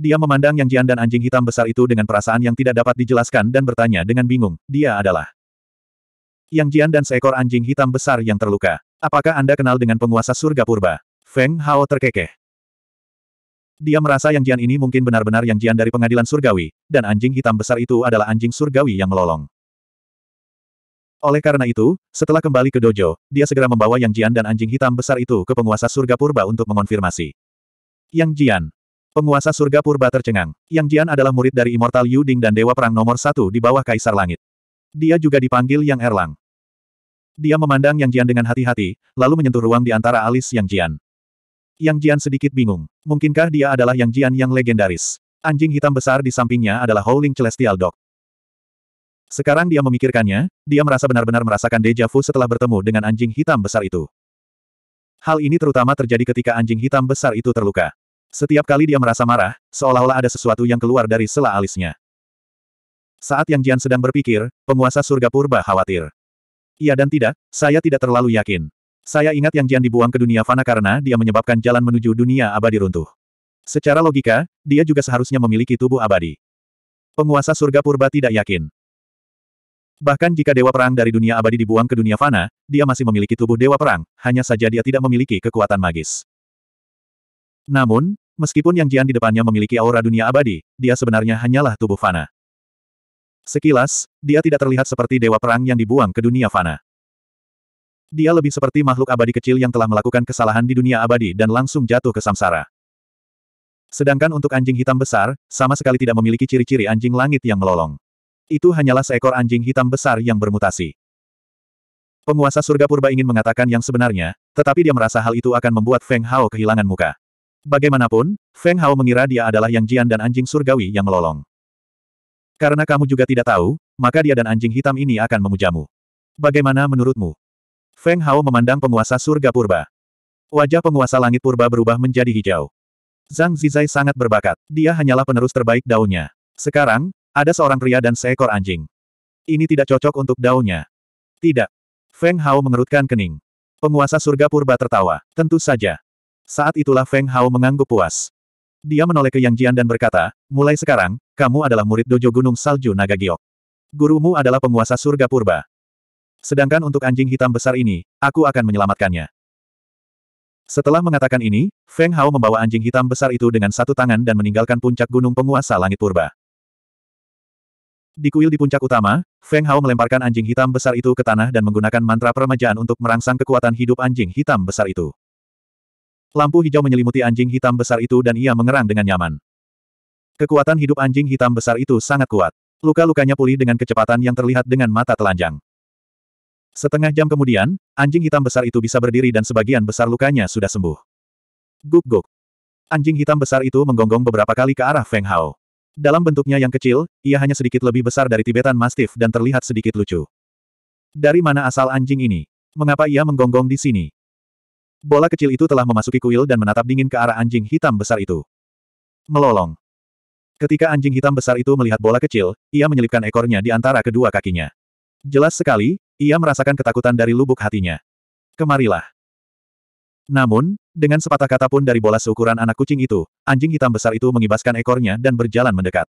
[SPEAKER 1] Dia memandang Yang Jian dan anjing hitam besar itu dengan perasaan yang tidak dapat dijelaskan dan bertanya dengan bingung, dia adalah Yang Jian dan seekor anjing hitam besar yang terluka. Apakah Anda kenal dengan penguasa surga purba? Feng Hao terkekeh. Dia merasa yang Jian ini mungkin benar-benar yang Jian dari pengadilan surgawi, dan anjing hitam besar itu adalah anjing surgawi yang melolong. Oleh karena itu, setelah kembali ke dojo, dia segera membawa Yang Jian dan anjing hitam besar itu ke penguasa surga purba untuk mengonfirmasi. Yang Jian. Penguasa surga purba tercengang. Yang Jian adalah murid dari Immortal Yu Ding dan Dewa Perang nomor satu di bawah Kaisar Langit. Dia juga dipanggil Yang Erlang. Dia memandang Yang Jian dengan hati-hati, lalu menyentuh ruang di antara alis Yang Jian. Yang Jian sedikit bingung. Mungkinkah dia adalah Yang Jian yang legendaris? Anjing hitam besar di sampingnya adalah Howling Celestial Dog. Sekarang dia memikirkannya, dia merasa benar-benar merasakan deja vu setelah bertemu dengan anjing hitam besar itu. Hal ini terutama terjadi ketika anjing hitam besar itu terluka. Setiap kali dia merasa marah, seolah-olah ada sesuatu yang keluar dari sela alisnya. Saat Yang Jian sedang berpikir, penguasa surga purba khawatir. Iya dan tidak, saya tidak terlalu yakin. Saya ingat Yang Jian dibuang ke dunia fana karena dia menyebabkan jalan menuju dunia abadi runtuh. Secara logika, dia juga seharusnya memiliki tubuh abadi. Penguasa surga purba tidak yakin. Bahkan jika dewa perang dari dunia abadi dibuang ke dunia fana, dia masih memiliki tubuh dewa perang, hanya saja dia tidak memiliki kekuatan magis. Namun, meskipun Yang Jian di depannya memiliki aura dunia abadi, dia sebenarnya hanyalah tubuh fana. Sekilas, dia tidak terlihat seperti dewa perang yang dibuang ke dunia fana. Dia lebih seperti makhluk abadi kecil yang telah melakukan kesalahan di dunia abadi dan langsung jatuh ke samsara. Sedangkan untuk anjing hitam besar, sama sekali tidak memiliki ciri-ciri anjing langit yang melolong. Itu hanyalah seekor anjing hitam besar yang bermutasi. Penguasa surga purba ingin mengatakan yang sebenarnya, tetapi dia merasa hal itu akan membuat Feng Hao kehilangan muka. Bagaimanapun, Feng Hao mengira dia adalah Yang Jian dan anjing surgawi yang melolong. Karena kamu juga tidak tahu, maka dia dan anjing hitam ini akan memujamu. Bagaimana menurutmu? Feng Hao memandang penguasa surga purba. Wajah penguasa langit purba berubah menjadi hijau. Zhang Zizai sangat berbakat. Dia hanyalah penerus terbaik daunnya. Sekarang, ada seorang pria dan seekor anjing. Ini tidak cocok untuk daunnya. Tidak. Feng Hao mengerutkan kening. Penguasa surga purba tertawa. Tentu saja. Saat itulah Feng Hao mengangguk puas. Dia menoleh ke Yang Jian dan berkata, mulai sekarang, kamu adalah murid dojo gunung salju naga giok. Gurumu adalah penguasa surga purba. Sedangkan untuk anjing hitam besar ini, aku akan menyelamatkannya. Setelah mengatakan ini, Feng Hao membawa anjing hitam besar itu dengan satu tangan dan meninggalkan puncak gunung penguasa langit purba. Di kuil di puncak utama, Feng Hao melemparkan anjing hitam besar itu ke tanah dan menggunakan mantra peremajaan untuk merangsang kekuatan hidup anjing hitam besar itu. Lampu hijau menyelimuti anjing hitam besar itu dan ia mengerang dengan nyaman. Kekuatan hidup anjing hitam besar itu sangat kuat. Luka-lukanya pulih dengan kecepatan yang terlihat dengan mata telanjang. Setengah jam kemudian, anjing hitam besar itu bisa berdiri dan sebagian besar lukanya sudah sembuh. Guk-guk. Anjing hitam besar itu menggonggong beberapa kali ke arah Feng Hao. Dalam bentuknya yang kecil, ia hanya sedikit lebih besar dari Tibetan Mastiff dan terlihat sedikit lucu. Dari mana asal anjing ini? Mengapa ia menggonggong di sini? Bola kecil itu telah memasuki kuil dan menatap dingin ke arah anjing hitam besar itu. Melolong. Ketika anjing hitam besar itu melihat bola kecil, ia menyelipkan ekornya di antara kedua kakinya. Jelas sekali, ia merasakan ketakutan dari lubuk hatinya. Kemarilah. Namun, dengan sepatah kata pun dari bola seukuran anak kucing itu, anjing hitam besar itu mengibaskan ekornya dan berjalan mendekat.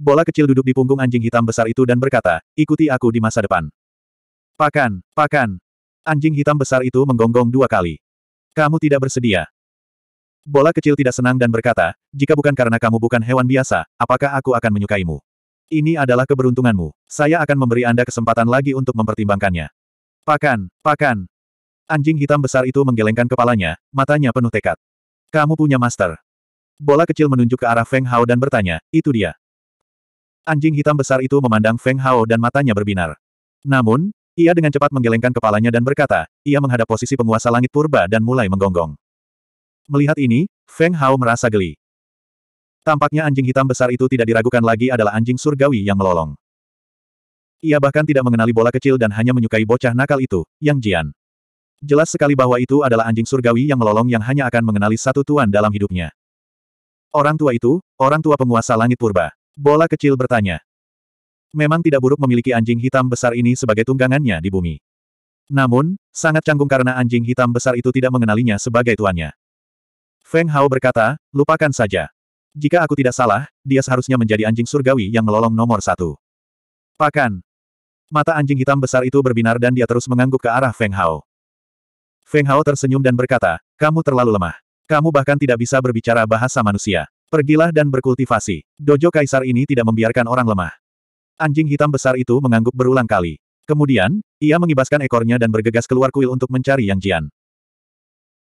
[SPEAKER 1] Bola kecil duduk di punggung anjing hitam besar itu dan berkata, ikuti aku di masa depan. Pakan, pakan. Anjing hitam besar itu menggonggong dua kali. Kamu tidak bersedia. Bola kecil tidak senang dan berkata, jika bukan karena kamu bukan hewan biasa, apakah aku akan menyukaimu? Ini adalah keberuntunganmu. Saya akan memberi Anda kesempatan lagi untuk mempertimbangkannya. Pakan, pakan. Anjing hitam besar itu menggelengkan kepalanya, matanya penuh tekad. Kamu punya master. Bola kecil menunjuk ke arah Feng Hao dan bertanya, itu dia. Anjing hitam besar itu memandang Feng Hao dan matanya berbinar. Namun, ia dengan cepat menggelengkan kepalanya dan berkata, ia menghadap posisi penguasa langit purba dan mulai menggonggong. Melihat ini, Feng Hao merasa geli. Tampaknya anjing hitam besar itu tidak diragukan lagi adalah anjing surgawi yang melolong. Ia bahkan tidak mengenali bola kecil dan hanya menyukai bocah nakal itu, Yang Jian. Jelas sekali bahwa itu adalah anjing surgawi yang melolong yang hanya akan mengenali satu tuan dalam hidupnya. Orang tua itu, orang tua penguasa langit purba. Bola kecil bertanya. Memang tidak buruk memiliki anjing hitam besar ini sebagai tunggangannya di bumi. Namun, sangat canggung karena anjing hitam besar itu tidak mengenalinya sebagai tuannya. Feng Hao berkata, lupakan saja. Jika aku tidak salah, dia seharusnya menjadi anjing surgawi yang melolong nomor satu. Pakan. Mata anjing hitam besar itu berbinar dan dia terus mengangguk ke arah Feng Hao. Feng Hao tersenyum dan berkata, kamu terlalu lemah. Kamu bahkan tidak bisa berbicara bahasa manusia. Pergilah dan berkultivasi. Dojo kaisar ini tidak membiarkan orang lemah. Anjing hitam besar itu mengangguk berulang kali. Kemudian, ia mengibaskan ekornya dan bergegas keluar kuil untuk mencari Yang Jian.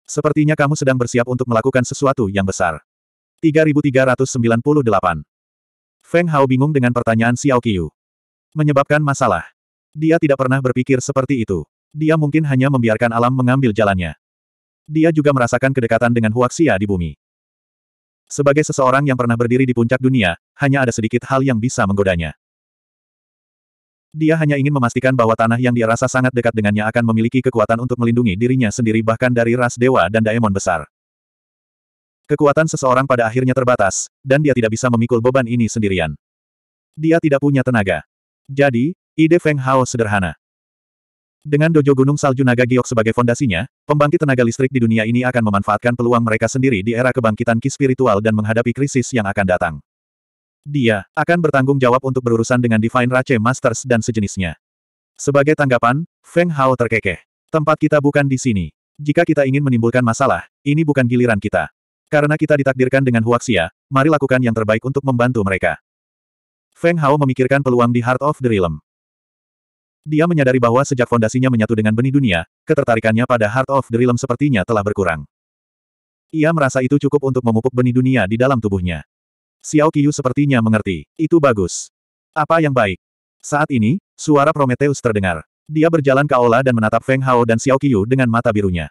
[SPEAKER 1] Sepertinya kamu sedang bersiap untuk melakukan sesuatu yang besar. 3398. Feng Hao bingung dengan pertanyaan Xiao Qiu. Menyebabkan masalah. Dia tidak pernah berpikir seperti itu. Dia mungkin hanya membiarkan alam mengambil jalannya. Dia juga merasakan kedekatan dengan Huaxia di bumi. Sebagai seseorang yang pernah berdiri di puncak dunia, hanya ada sedikit hal yang bisa menggodanya. Dia hanya ingin memastikan bahwa tanah yang dia rasa sangat dekat dengannya akan memiliki kekuatan untuk melindungi dirinya sendiri bahkan dari ras dewa dan daemon besar. Kekuatan seseorang pada akhirnya terbatas, dan dia tidak bisa memikul beban ini sendirian. Dia tidak punya tenaga. Jadi, ide Feng Hao sederhana. Dengan dojo gunung salju naga giok sebagai fondasinya, pembangkit tenaga listrik di dunia ini akan memanfaatkan peluang mereka sendiri di era kebangkitan ki spiritual dan menghadapi krisis yang akan datang. Dia akan bertanggung jawab untuk berurusan dengan Divine Rache Masters dan sejenisnya. Sebagai tanggapan, Feng Hao terkekeh. Tempat kita bukan di sini. Jika kita ingin menimbulkan masalah, ini bukan giliran kita. Karena kita ditakdirkan dengan Huaxia, mari lakukan yang terbaik untuk membantu mereka. Feng Hao memikirkan peluang di Heart of the Realm. Dia menyadari bahwa sejak fondasinya menyatu dengan benih dunia, ketertarikannya pada Heart of the Realm sepertinya telah berkurang. Ia merasa itu cukup untuk memupuk benih dunia di dalam tubuhnya. Xiao Qiyu sepertinya mengerti. Itu bagus. Apa yang baik? Saat ini, suara Prometheus terdengar. Dia berjalan ke aula dan menatap Feng Hao dan Xiao Qiyu dengan mata birunya.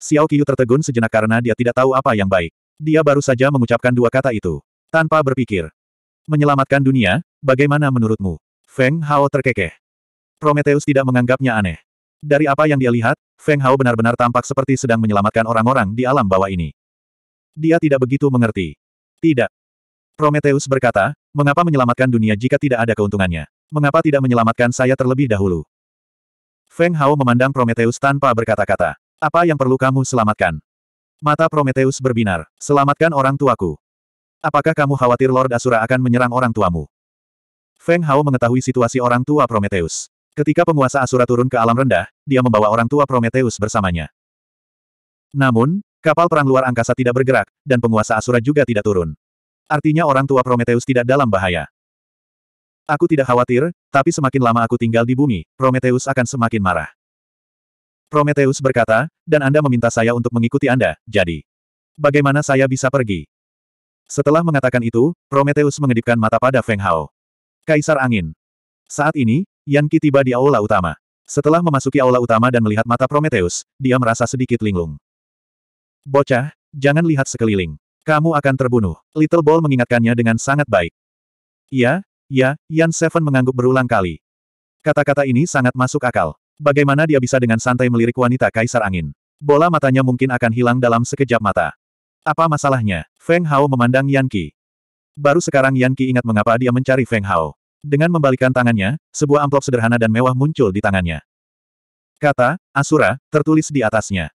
[SPEAKER 1] Xiao Qiu tertegun sejenak karena dia tidak tahu apa yang baik. Dia baru saja mengucapkan dua kata itu. Tanpa berpikir. Menyelamatkan dunia, bagaimana menurutmu? Feng Hao terkekeh. Prometheus tidak menganggapnya aneh. Dari apa yang dia lihat, Feng Hao benar-benar tampak seperti sedang menyelamatkan orang-orang di alam bawah ini. Dia tidak begitu mengerti. Tidak. Prometheus berkata, mengapa menyelamatkan dunia jika tidak ada keuntungannya? Mengapa tidak menyelamatkan saya terlebih dahulu? Feng Hao memandang Prometheus tanpa berkata-kata. Apa yang perlu kamu selamatkan? Mata Prometheus berbinar. Selamatkan orang tuaku. Apakah kamu khawatir Lord Asura akan menyerang orang tuamu? Feng Hao mengetahui situasi orang tua Prometheus. Ketika penguasa Asura turun ke alam rendah, dia membawa orang tua Prometheus bersamanya. Namun, kapal perang luar angkasa tidak bergerak, dan penguasa Asura juga tidak turun. Artinya orang tua Prometheus tidak dalam bahaya. Aku tidak khawatir, tapi semakin lama aku tinggal di bumi, Prometheus akan semakin marah. Prometheus berkata, dan Anda meminta saya untuk mengikuti Anda, jadi. Bagaimana saya bisa pergi? Setelah mengatakan itu, Prometheus mengedipkan mata pada Feng Hao. Kaisar Angin. Saat ini, Yan Qi tiba di aula utama. Setelah memasuki aula utama dan melihat mata Prometheus, dia merasa sedikit linglung. Bocah, jangan lihat sekeliling. Kamu akan terbunuh. Little Ball mengingatkannya dengan sangat baik. Iya, ya, Yan Seven mengangguk berulang kali. Kata-kata ini sangat masuk akal. Bagaimana dia bisa dengan santai melirik wanita kaisar angin? Bola matanya mungkin akan hilang dalam sekejap mata. Apa masalahnya? Feng Hao memandang Yan Qi. Baru sekarang Yan Qi ingat mengapa dia mencari Feng Hao. Dengan membalikan tangannya, sebuah amplop sederhana dan mewah muncul di tangannya. Kata, Asura, tertulis di atasnya.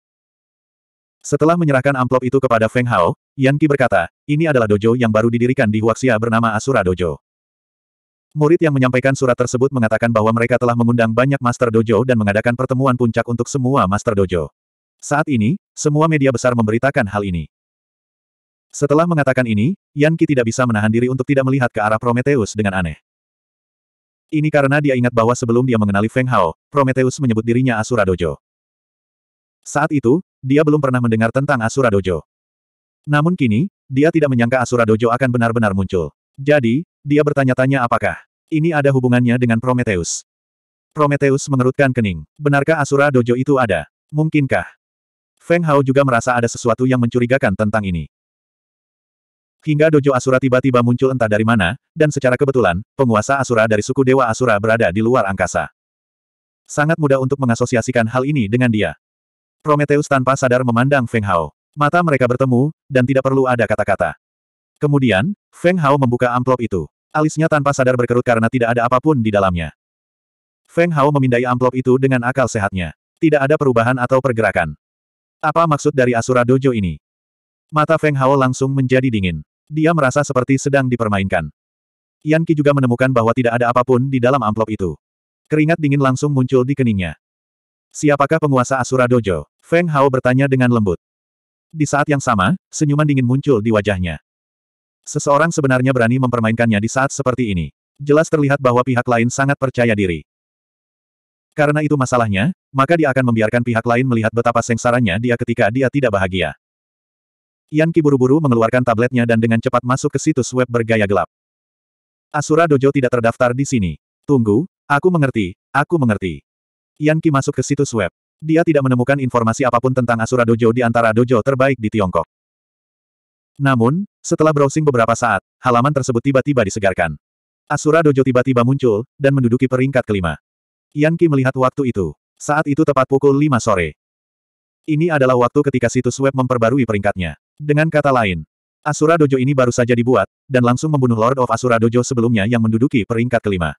[SPEAKER 1] Setelah menyerahkan amplop itu kepada Feng Hao, Yan Qi berkata, ini adalah dojo yang baru didirikan di Huaxia bernama Asura Dojo. Murid yang menyampaikan surat tersebut mengatakan bahwa mereka telah mengundang banyak Master Dojo dan mengadakan pertemuan puncak untuk semua Master Dojo. Saat ini, semua media besar memberitakan hal ini. Setelah mengatakan ini, Yan Ki tidak bisa menahan diri untuk tidak melihat ke arah Prometheus dengan aneh. Ini karena dia ingat bahwa sebelum dia mengenali Feng Hao, Prometheus menyebut dirinya Asura Dojo. Saat itu, dia belum pernah mendengar tentang Asura Dojo. Namun kini, dia tidak menyangka Asura Dojo akan benar-benar muncul. Jadi, dia bertanya-tanya apakah ini ada hubungannya dengan Prometheus. Prometheus mengerutkan kening. Benarkah Asura Dojo itu ada? Mungkinkah? Feng Hao juga merasa ada sesuatu yang mencurigakan tentang ini. Hingga Dojo Asura tiba-tiba muncul entah dari mana, dan secara kebetulan, penguasa Asura dari suku Dewa Asura berada di luar angkasa. Sangat mudah untuk mengasosiasikan hal ini dengan dia. Prometheus tanpa sadar memandang Feng Hao. Mata mereka bertemu, dan tidak perlu ada kata-kata. Kemudian, Feng Hao membuka amplop itu. Alisnya tanpa sadar berkerut karena tidak ada apapun di dalamnya. Feng Hao memindai amplop itu dengan akal sehatnya. Tidak ada perubahan atau pergerakan. Apa maksud dari Asura Dojo ini? Mata Feng Hao langsung menjadi dingin. Dia merasa seperti sedang dipermainkan. Yan Qi juga menemukan bahwa tidak ada apapun di dalam amplop itu. Keringat dingin langsung muncul di keningnya. Siapakah penguasa Asura Dojo? Feng Hao bertanya dengan lembut. Di saat yang sama, senyuman dingin muncul di wajahnya. Seseorang sebenarnya berani mempermainkannya di saat seperti ini. Jelas terlihat bahwa pihak lain sangat percaya diri. Karena itu masalahnya, maka dia akan membiarkan pihak lain melihat betapa sengsaranya dia ketika dia tidak bahagia. Yan Ki buru-buru mengeluarkan tabletnya dan dengan cepat masuk ke situs web bergaya gelap. Asura Dojo tidak terdaftar di sini. Tunggu, aku mengerti, aku mengerti. Yan Ki masuk ke situs web. Dia tidak menemukan informasi apapun tentang Asura Dojo di antara dojo terbaik di Tiongkok. Namun, setelah browsing beberapa saat, halaman tersebut tiba-tiba disegarkan. Asura Dojo tiba-tiba muncul, dan menduduki peringkat kelima. Yan Qi melihat waktu itu. Saat itu tepat pukul 5 sore. Ini adalah waktu ketika situs web memperbarui peringkatnya. Dengan kata lain, Asura Dojo ini baru saja dibuat, dan langsung membunuh Lord of Asura Dojo sebelumnya yang menduduki peringkat kelima.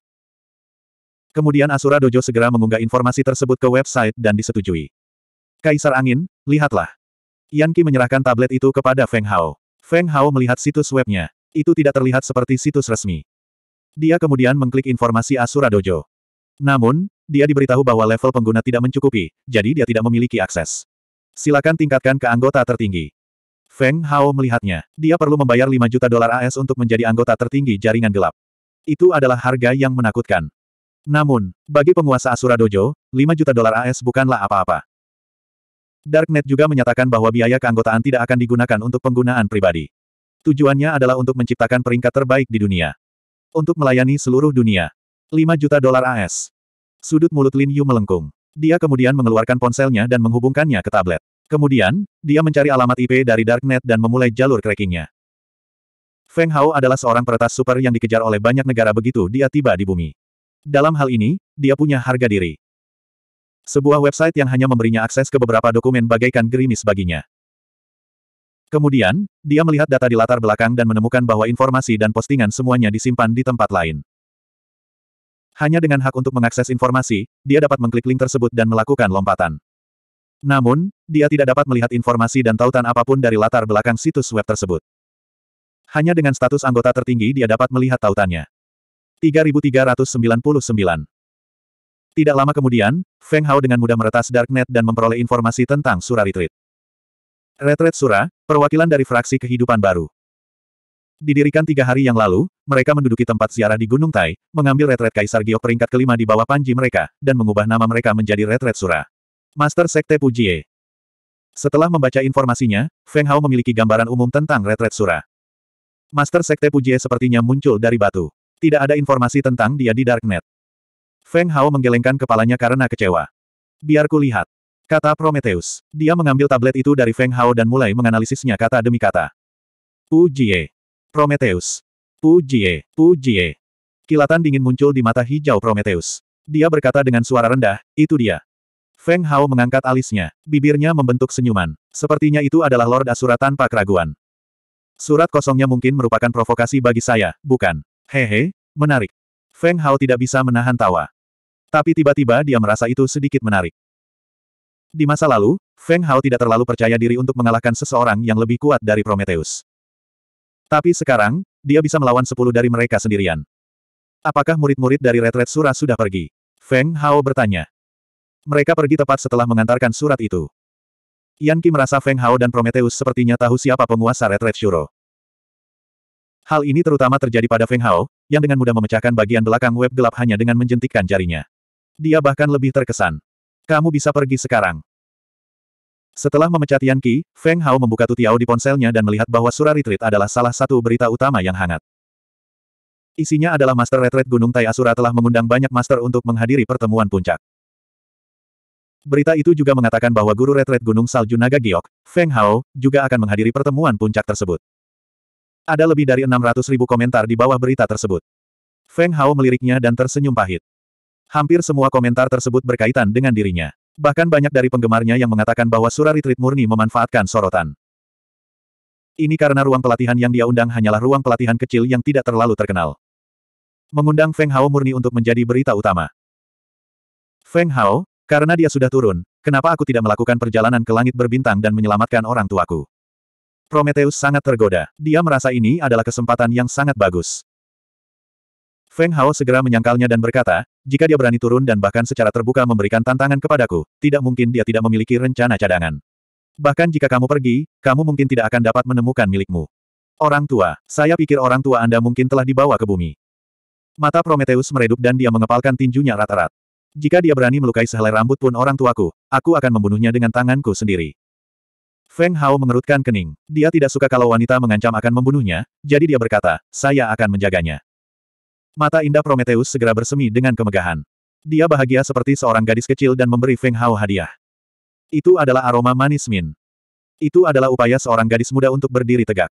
[SPEAKER 1] Kemudian Asura Dojo segera mengunggah informasi tersebut ke website dan disetujui. Kaisar Angin, lihatlah. Yan Qi menyerahkan tablet itu kepada Feng Hao. Feng Hao melihat situs webnya. Itu tidak terlihat seperti situs resmi. Dia kemudian mengklik informasi Asura Dojo. Namun, dia diberitahu bahwa level pengguna tidak mencukupi, jadi dia tidak memiliki akses. Silakan tingkatkan ke anggota tertinggi. Feng Hao melihatnya. Dia perlu membayar 5 juta dolar AS untuk menjadi anggota tertinggi jaringan gelap. Itu adalah harga yang menakutkan. Namun, bagi penguasa Asura Dojo, 5 juta dolar AS bukanlah apa-apa. Darknet juga menyatakan bahwa biaya keanggotaan tidak akan digunakan untuk penggunaan pribadi. Tujuannya adalah untuk menciptakan peringkat terbaik di dunia. Untuk melayani seluruh dunia. 5 juta dolar AS. Sudut mulut Lin Yu melengkung. Dia kemudian mengeluarkan ponselnya dan menghubungkannya ke tablet. Kemudian, dia mencari alamat IP dari Darknet dan memulai jalur crackingnya. Feng Hao adalah seorang peretas super yang dikejar oleh banyak negara begitu dia tiba di bumi. Dalam hal ini, dia punya harga diri. Sebuah website yang hanya memberinya akses ke beberapa dokumen bagaikan gerimis baginya. Kemudian, dia melihat data di latar belakang dan menemukan bahwa informasi dan postingan semuanya disimpan di tempat lain. Hanya dengan hak untuk mengakses informasi, dia dapat mengklik link tersebut dan melakukan lompatan. Namun, dia tidak dapat melihat informasi dan tautan apapun dari latar belakang situs web tersebut. Hanya dengan status anggota tertinggi dia dapat melihat tautannya. 3399 tidak lama kemudian, Feng Hao dengan mudah meretas Darknet dan memperoleh informasi tentang Sura Retreat. Retreat Sura, perwakilan dari fraksi kehidupan baru. Didirikan tiga hari yang lalu, mereka menduduki tempat ziarah di Gunung Tai, mengambil retret Kaisar Giok peringkat kelima di bawah panji mereka, dan mengubah nama mereka menjadi retret Sura. Master Sekte Pujie. Setelah membaca informasinya, Feng Hao memiliki gambaran umum tentang retret Sura. Master Sekte Pujie sepertinya muncul dari batu. Tidak ada informasi tentang dia di Darknet. Feng Hao menggelengkan kepalanya karena kecewa. Biar ku lihat. Kata Prometheus. Dia mengambil tablet itu dari Feng Hao dan mulai menganalisisnya kata demi kata. Ujie. Prometheus. Ujie. Ujie. Kilatan dingin muncul di mata hijau Prometheus. Dia berkata dengan suara rendah, itu dia. Feng Hao mengangkat alisnya. Bibirnya membentuk senyuman. Sepertinya itu adalah Lord Asura tanpa keraguan. Surat kosongnya mungkin merupakan provokasi bagi saya, bukan? Hehe, menarik. Feng Hao tidak bisa menahan tawa. Tapi tiba-tiba dia merasa itu sedikit menarik. Di masa lalu, Feng Hao tidak terlalu percaya diri untuk mengalahkan seseorang yang lebih kuat dari Prometheus. Tapi sekarang, dia bisa melawan sepuluh dari mereka sendirian. Apakah murid-murid dari retret Sura sudah pergi? Feng Hao bertanya. Mereka pergi tepat setelah mengantarkan surat itu. Yan Ki merasa Feng Hao dan Prometheus sepertinya tahu siapa penguasa retret Shuro. Hal ini terutama terjadi pada Feng Hao, yang dengan mudah memecahkan bagian belakang web gelap hanya dengan menjentikkan jarinya. Dia bahkan lebih terkesan. Kamu bisa pergi sekarang. Setelah memecat Yan Qi, Feng Hao membuka tutiao di ponselnya dan melihat bahwa Sura Retreat adalah salah satu berita utama yang hangat. Isinya adalah Master Retreat Gunung Tai Asura telah mengundang banyak master untuk menghadiri pertemuan puncak. Berita itu juga mengatakan bahwa guru retret Gunung Salju Naga Giok, Feng Hao, juga akan menghadiri pertemuan puncak tersebut. Ada lebih dari 600 ribu komentar di bawah berita tersebut. Feng Hao meliriknya dan tersenyum pahit. Hampir semua komentar tersebut berkaitan dengan dirinya. Bahkan banyak dari penggemarnya yang mengatakan bahwa Sura Retreat murni memanfaatkan sorotan. Ini karena ruang pelatihan yang dia undang hanyalah ruang pelatihan kecil yang tidak terlalu terkenal. Mengundang Feng Hao murni untuk menjadi berita utama. Feng Hao, karena dia sudah turun, kenapa aku tidak melakukan perjalanan ke langit berbintang dan menyelamatkan orang tuaku? Prometheus sangat tergoda. Dia merasa ini adalah kesempatan yang sangat bagus. Feng Hao segera menyangkalnya dan berkata, jika dia berani turun dan bahkan secara terbuka memberikan tantangan kepadaku, tidak mungkin dia tidak memiliki rencana cadangan. Bahkan jika kamu pergi, kamu mungkin tidak akan dapat menemukan milikmu. Orang tua, saya pikir orang tua Anda mungkin telah dibawa ke bumi. Mata Prometheus meredup dan dia mengepalkan tinjunya rata rat Jika dia berani melukai sehelai rambut pun orang tuaku, aku akan membunuhnya dengan tanganku sendiri. Feng Hao mengerutkan kening. Dia tidak suka kalau wanita mengancam akan membunuhnya, jadi dia berkata, saya akan menjaganya. Mata indah Prometheus segera bersemi dengan kemegahan. Dia bahagia seperti seorang gadis kecil dan memberi Feng Hao hadiah. Itu adalah aroma manis min. Itu adalah upaya seorang gadis muda untuk berdiri tegak.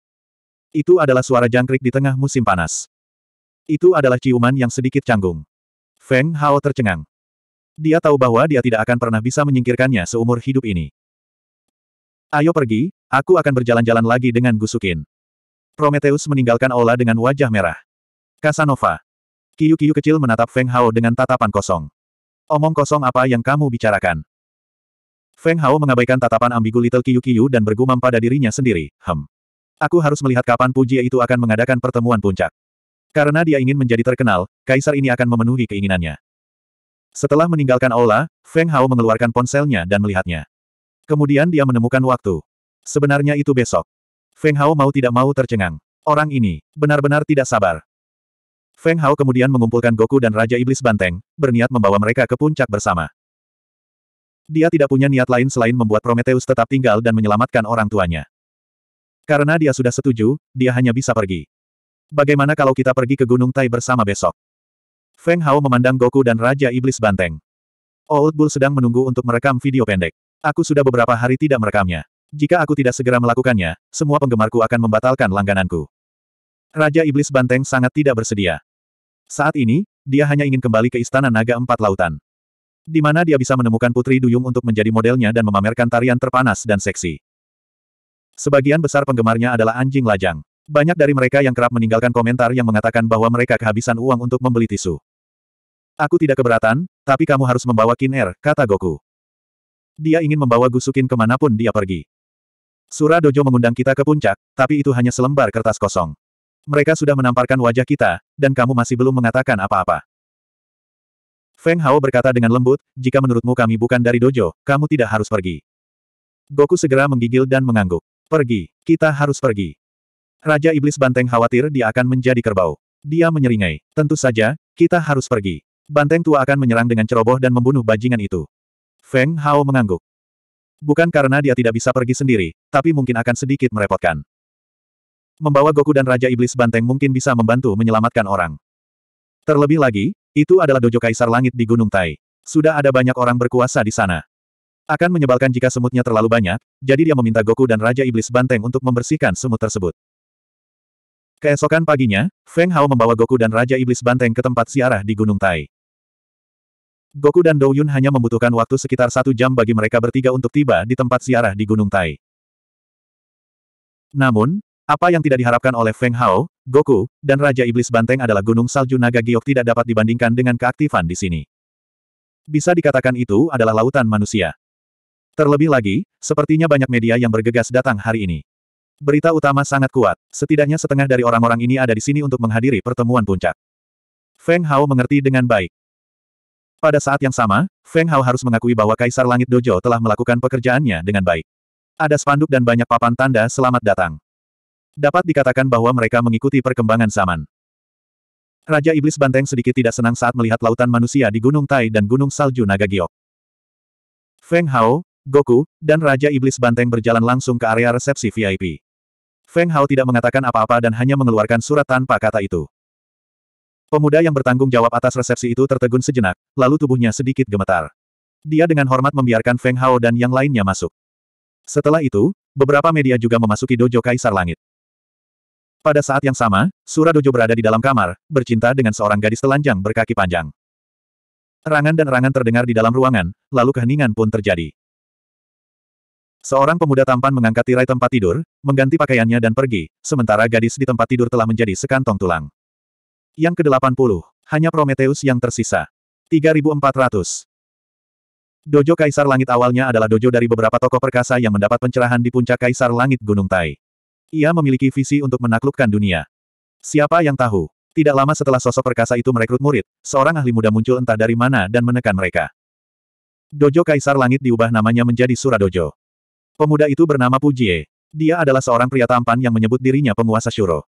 [SPEAKER 1] Itu adalah suara jangkrik di tengah musim panas. Itu adalah ciuman yang sedikit canggung. Feng Hao tercengang. Dia tahu bahwa dia tidak akan pernah bisa menyingkirkannya seumur hidup ini. Ayo pergi, aku akan berjalan-jalan lagi dengan Gusukin. Prometheus meninggalkan Ola dengan wajah merah. Casanova, Kiyu-kiyu kecil menatap Feng Hao dengan tatapan kosong. Omong kosong apa yang kamu bicarakan? Feng Hao mengabaikan tatapan ambigu Little Kiyu-kiyu dan bergumam pada dirinya sendiri, hem. Aku harus melihat kapan Puji itu akan mengadakan pertemuan puncak. Karena dia ingin menjadi terkenal, kaisar ini akan memenuhi keinginannya. Setelah meninggalkan aula, Feng Hao mengeluarkan ponselnya dan melihatnya. Kemudian dia menemukan waktu. Sebenarnya itu besok. Feng Hao mau tidak mau tercengang. Orang ini, benar-benar tidak sabar. Feng Hao kemudian mengumpulkan Goku dan Raja Iblis Banteng, berniat membawa mereka ke puncak bersama. Dia tidak punya niat lain selain membuat Prometheus tetap tinggal dan menyelamatkan orang tuanya. Karena dia sudah setuju, dia hanya bisa pergi. Bagaimana kalau kita pergi ke Gunung Tai bersama besok? Feng Hao memandang Goku dan Raja Iblis Banteng. Old Bull sedang menunggu untuk merekam video pendek. Aku sudah beberapa hari tidak merekamnya. Jika aku tidak segera melakukannya, semua penggemarku akan membatalkan langgananku. Raja Iblis Banteng sangat tidak bersedia. Saat ini, dia hanya ingin kembali ke Istana Naga Empat Lautan. Di mana dia bisa menemukan Putri Duyung untuk menjadi modelnya dan memamerkan tarian terpanas dan seksi. Sebagian besar penggemarnya adalah anjing lajang. Banyak dari mereka yang kerap meninggalkan komentar yang mengatakan bahwa mereka kehabisan uang untuk membeli tisu. Aku tidak keberatan, tapi kamu harus membawa Kin Air, er, kata Goku. Dia ingin membawa Gusukin kemanapun dia pergi. Sura Dojo mengundang kita ke puncak, tapi itu hanya selembar kertas kosong. Mereka sudah menamparkan wajah kita, dan kamu masih belum mengatakan apa-apa. Feng Hao berkata dengan lembut, jika menurutmu kami bukan dari dojo, kamu tidak harus pergi. Goku segera menggigil dan mengangguk. Pergi, kita harus pergi. Raja Iblis Banteng khawatir dia akan menjadi kerbau. Dia menyeringai. Tentu saja, kita harus pergi. Banteng tua akan menyerang dengan ceroboh dan membunuh bajingan itu. Feng Hao mengangguk. Bukan karena dia tidak bisa pergi sendiri, tapi mungkin akan sedikit merepotkan. Membawa Goku dan Raja Iblis Banteng mungkin bisa membantu menyelamatkan orang. Terlebih lagi, itu adalah dojo kaisar langit di Gunung Tai. Sudah ada banyak orang berkuasa di sana. Akan menyebalkan jika semutnya terlalu banyak, jadi dia meminta Goku dan Raja Iblis Banteng untuk membersihkan semut tersebut. Keesokan paginya, Feng Hao membawa Goku dan Raja Iblis Banteng ke tempat siarah di Gunung Tai. Goku dan Dou Yun hanya membutuhkan waktu sekitar satu jam bagi mereka bertiga untuk tiba di tempat siarah di Gunung Tai. Namun, apa yang tidak diharapkan oleh Feng Hao, Goku, dan Raja Iblis Banteng adalah Gunung Salju Naga Giok tidak dapat dibandingkan dengan keaktifan di sini. Bisa dikatakan itu adalah lautan manusia. Terlebih lagi, sepertinya banyak media yang bergegas datang hari ini. Berita utama sangat kuat, setidaknya setengah dari orang-orang ini ada di sini untuk menghadiri pertemuan puncak. Feng Hao mengerti dengan baik. Pada saat yang sama, Feng Hao harus mengakui bahwa Kaisar Langit Dojo telah melakukan pekerjaannya dengan baik. Ada spanduk dan banyak papan tanda selamat datang. Dapat dikatakan bahwa mereka mengikuti perkembangan zaman. Raja Iblis Banteng sedikit tidak senang saat melihat lautan manusia di Gunung Tai dan Gunung Salju Naga Giok. Feng Hao, Goku, dan Raja Iblis Banteng berjalan langsung ke area resepsi VIP. Feng Hao tidak mengatakan apa-apa dan hanya mengeluarkan surat tanpa kata itu. Pemuda yang bertanggung jawab atas resepsi itu tertegun sejenak, lalu tubuhnya sedikit gemetar. Dia dengan hormat membiarkan Feng Hao dan yang lainnya masuk. Setelah itu, beberapa media juga memasuki dojo Kaisar Langit. Pada saat yang sama, sura dojo berada di dalam kamar, bercinta dengan seorang gadis telanjang berkaki panjang. Rangan dan rangan terdengar di dalam ruangan, lalu keheningan pun terjadi. Seorang pemuda tampan mengangkat tirai tempat tidur, mengganti pakaiannya dan pergi, sementara gadis di tempat tidur telah menjadi sekantong tulang. Yang ke-80, hanya Prometheus yang tersisa. 3400. Dojo Kaisar Langit awalnya adalah dojo dari beberapa tokoh perkasa yang mendapat pencerahan di puncak Kaisar Langit Gunung Tai. Ia memiliki visi untuk menaklukkan dunia. Siapa yang tahu? Tidak lama setelah sosok perkasa itu merekrut murid, seorang ahli muda muncul entah dari mana dan menekan mereka. Dojo Kaisar Langit diubah namanya menjadi Suradojo. Pemuda itu bernama Pujie. Dia adalah seorang pria tampan yang menyebut dirinya penguasa Shuro.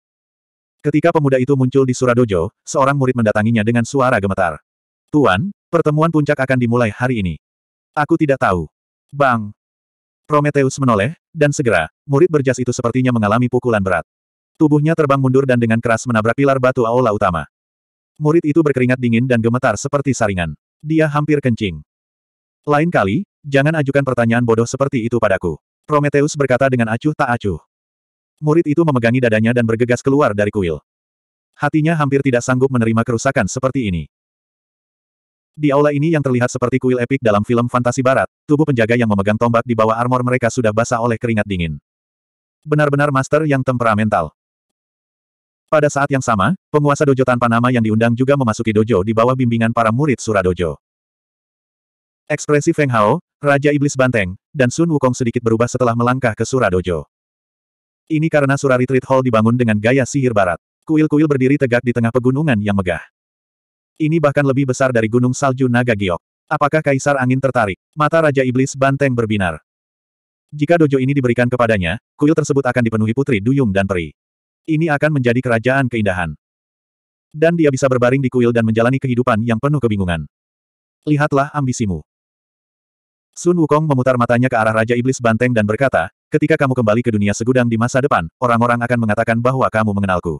[SPEAKER 1] Ketika pemuda itu muncul di Suradojo, seorang murid mendatanginya dengan suara gemetar. Tuan, pertemuan puncak akan dimulai hari ini. Aku tidak tahu. Bang, Prometheus menoleh, dan segera, murid berjas itu sepertinya mengalami pukulan berat. Tubuhnya terbang mundur dan dengan keras menabrak pilar batu aula utama. Murid itu berkeringat dingin dan gemetar seperti saringan. Dia hampir kencing. Lain kali, jangan ajukan pertanyaan bodoh seperti itu padaku. Prometheus berkata dengan acuh tak acuh. Murid itu memegangi dadanya dan bergegas keluar dari kuil. Hatinya hampir tidak sanggup menerima kerusakan seperti ini. Di aula ini yang terlihat seperti kuil epik dalam film fantasi barat, tubuh penjaga yang memegang tombak di bawah armor mereka sudah basah oleh keringat dingin. Benar-benar master yang temperamental. Pada saat yang sama, penguasa dojo tanpa nama yang diundang juga memasuki dojo di bawah bimbingan para murid dojo. Ekspresi Feng Hao, Raja Iblis Banteng, dan Sun Wukong sedikit berubah setelah melangkah ke dojo. Ini karena Sura Retreat Hall dibangun dengan gaya sihir barat. Kuil-kuil berdiri tegak di tengah pegunungan yang megah. Ini bahkan lebih besar dari gunung salju naga giok. Apakah Kaisar Angin tertarik? Mata Raja Iblis Banteng berbinar. Jika dojo ini diberikan kepadanya, kuil tersebut akan dipenuhi putri duyung dan peri. Ini akan menjadi kerajaan keindahan. Dan dia bisa berbaring di kuil dan menjalani kehidupan yang penuh kebingungan. Lihatlah ambisimu. Sun Wukong memutar matanya ke arah Raja Iblis Banteng dan berkata, ketika kamu kembali ke dunia segudang di masa depan, orang-orang akan mengatakan bahwa kamu mengenalku.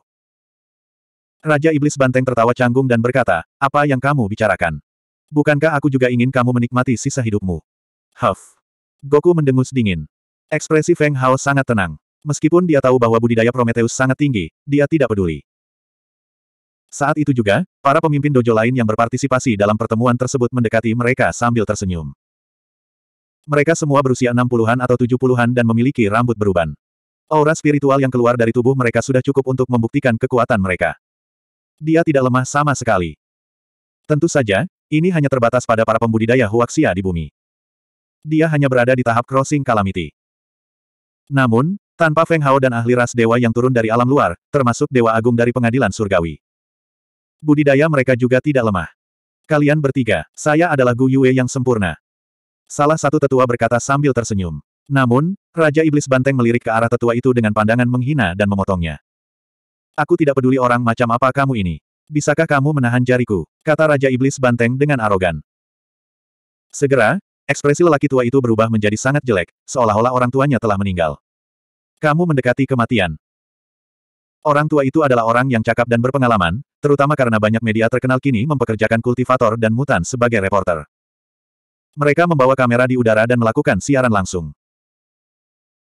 [SPEAKER 1] Raja Iblis Banteng tertawa canggung dan berkata, apa yang kamu bicarakan? Bukankah aku juga ingin kamu menikmati sisa hidupmu? Huff. Goku mendengus dingin. Ekspresi Feng Hao sangat tenang. Meskipun dia tahu bahwa budidaya Prometheus sangat tinggi, dia tidak peduli. Saat itu juga, para pemimpin dojo lain yang berpartisipasi dalam pertemuan tersebut mendekati mereka sambil tersenyum. Mereka semua berusia 60-an atau 70-an dan memiliki rambut beruban. Aura spiritual yang keluar dari tubuh mereka sudah cukup untuk membuktikan kekuatan mereka. Dia tidak lemah sama sekali. Tentu saja, ini hanya terbatas pada para pembudidaya Huaxia di bumi. Dia hanya berada di tahap crossing calamity. Namun, tanpa Feng Hao dan ahli ras dewa yang turun dari alam luar, termasuk dewa agung dari pengadilan surgawi. Budidaya mereka juga tidak lemah. Kalian bertiga, saya adalah Gu Yue yang sempurna. Salah satu tetua berkata sambil tersenyum. Namun, Raja Iblis Banteng melirik ke arah tetua itu dengan pandangan menghina dan memotongnya. Aku tidak peduli orang macam apa kamu ini. Bisakah kamu menahan jariku? Kata Raja Iblis Banteng dengan arogan. Segera, ekspresi lelaki tua itu berubah menjadi sangat jelek, seolah-olah orang tuanya telah meninggal. Kamu mendekati kematian. Orang tua itu adalah orang yang cakap dan berpengalaman, terutama karena banyak media terkenal kini mempekerjakan kultivator dan mutan sebagai reporter. Mereka membawa kamera di udara dan melakukan siaran langsung.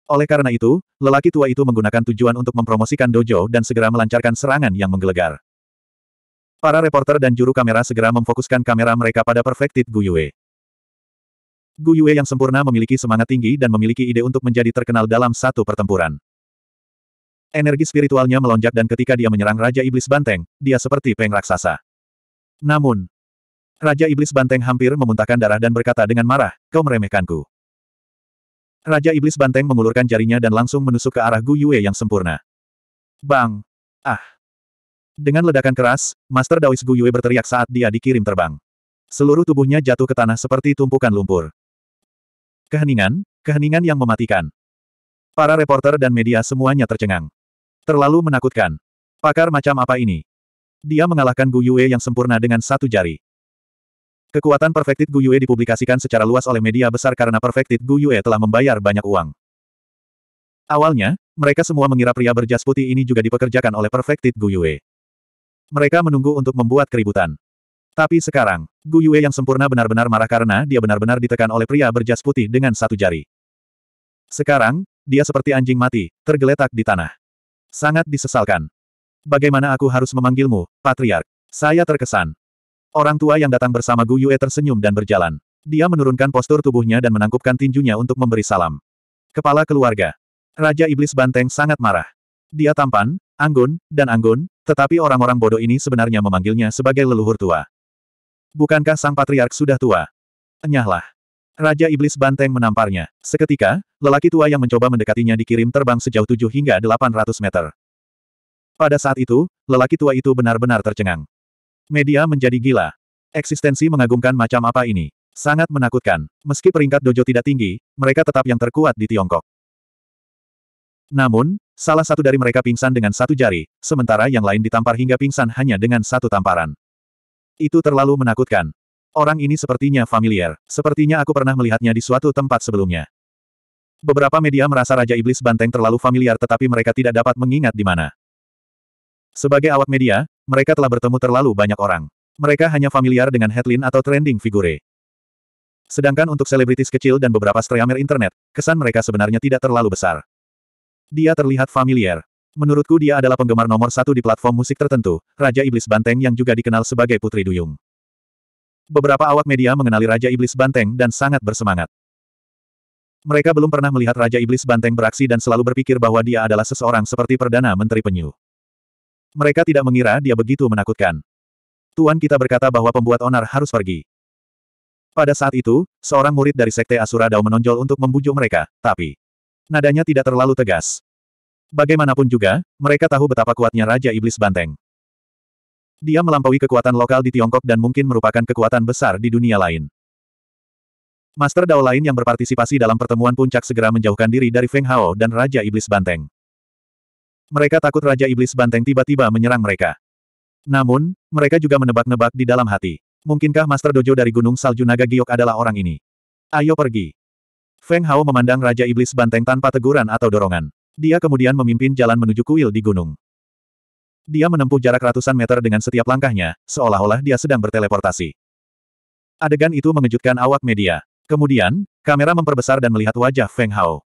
[SPEAKER 1] Oleh karena itu, lelaki tua itu menggunakan tujuan untuk mempromosikan dojo dan segera melancarkan serangan yang menggelegar. Para reporter dan juru kamera segera memfokuskan kamera mereka pada Perfected Guyue. Guyue yang sempurna memiliki semangat tinggi dan memiliki ide untuk menjadi terkenal dalam satu pertempuran. Energi spiritualnya melonjak dan ketika dia menyerang Raja Iblis Banteng, dia seperti peng raksasa. Namun, Raja Iblis Banteng hampir memuntahkan darah dan berkata dengan marah, kau meremehkanku. Raja Iblis Banteng mengulurkan jarinya dan langsung menusuk ke arah Gu Yue yang sempurna. Bang! Ah! Dengan ledakan keras, Master Daois Gu Yue berteriak saat dia dikirim terbang. Seluruh tubuhnya jatuh ke tanah seperti tumpukan lumpur. Keheningan, keheningan yang mematikan. Para reporter dan media semuanya tercengang. Terlalu menakutkan. Pakar macam apa ini? Dia mengalahkan Gu Yue yang sempurna dengan satu jari. Kekuatan Perfected Gu Yue dipublikasikan secara luas oleh media besar karena Perfected Gu Yue telah membayar banyak uang. Awalnya, mereka semua mengira pria berjas putih ini juga dipekerjakan oleh Perfected Gu Yue. Mereka menunggu untuk membuat keributan. Tapi sekarang, Gu Yue yang sempurna benar-benar marah karena dia benar-benar ditekan oleh pria berjas putih dengan satu jari. Sekarang, dia seperti anjing mati, tergeletak di tanah. Sangat disesalkan. Bagaimana aku harus memanggilmu, Patriark? Saya terkesan. Orang tua yang datang bersama Gu Yue tersenyum dan berjalan. Dia menurunkan postur tubuhnya dan menangkupkan tinjunya untuk memberi salam. Kepala keluarga. Raja Iblis Banteng sangat marah. Dia tampan, anggun, dan anggun, tetapi orang-orang bodoh ini sebenarnya memanggilnya sebagai leluhur tua. Bukankah sang patriark sudah tua? Enyahlah. Raja Iblis Banteng menamparnya. Seketika, lelaki tua yang mencoba mendekatinya dikirim terbang sejauh 7 hingga 800 meter. Pada saat itu, lelaki tua itu benar-benar tercengang. Media menjadi gila. Eksistensi mengagumkan macam apa ini? Sangat menakutkan. Meski peringkat dojo tidak tinggi, mereka tetap yang terkuat di Tiongkok. Namun, salah satu dari mereka pingsan dengan satu jari, sementara yang lain ditampar hingga pingsan hanya dengan satu tamparan. Itu terlalu menakutkan. Orang ini sepertinya familiar, sepertinya aku pernah melihatnya di suatu tempat sebelumnya. Beberapa media merasa Raja Iblis Banteng terlalu familiar tetapi mereka tidak dapat mengingat di mana. Sebagai awak media, mereka telah bertemu terlalu banyak orang. Mereka hanya familiar dengan headline atau trending figure. Sedangkan untuk selebritis kecil dan beberapa streamer internet, kesan mereka sebenarnya tidak terlalu besar. Dia terlihat familiar. Menurutku dia adalah penggemar nomor satu di platform musik tertentu, Raja Iblis Banteng yang juga dikenal sebagai Putri Duyung. Beberapa awak media mengenali Raja Iblis Banteng dan sangat bersemangat. Mereka belum pernah melihat Raja Iblis Banteng beraksi dan selalu berpikir bahwa dia adalah seseorang seperti Perdana Menteri Penyu. Mereka tidak mengira dia begitu menakutkan. Tuan kita berkata bahwa pembuat onar harus pergi. Pada saat itu, seorang murid dari Sekte Asura Dao menonjol untuk membujuk mereka, tapi nadanya tidak terlalu tegas. Bagaimanapun juga, mereka tahu betapa kuatnya Raja Iblis Banteng. Dia melampaui kekuatan lokal di Tiongkok dan mungkin merupakan kekuatan besar di dunia lain. Master Dao lain yang berpartisipasi dalam pertemuan puncak segera menjauhkan diri dari Feng Hao dan Raja Iblis Banteng. Mereka takut Raja Iblis Banteng tiba-tiba menyerang mereka. Namun, mereka juga menebak-nebak di dalam hati. Mungkinkah Master Dojo dari Gunung Salju Naga Giok adalah orang ini? Ayo pergi. Feng Hao memandang Raja Iblis Banteng tanpa teguran atau dorongan. Dia kemudian memimpin jalan menuju kuil di gunung. Dia menempuh jarak ratusan meter dengan setiap langkahnya, seolah-olah dia sedang berteleportasi. Adegan itu mengejutkan awak media. Kemudian, kamera memperbesar dan melihat wajah Feng Hao.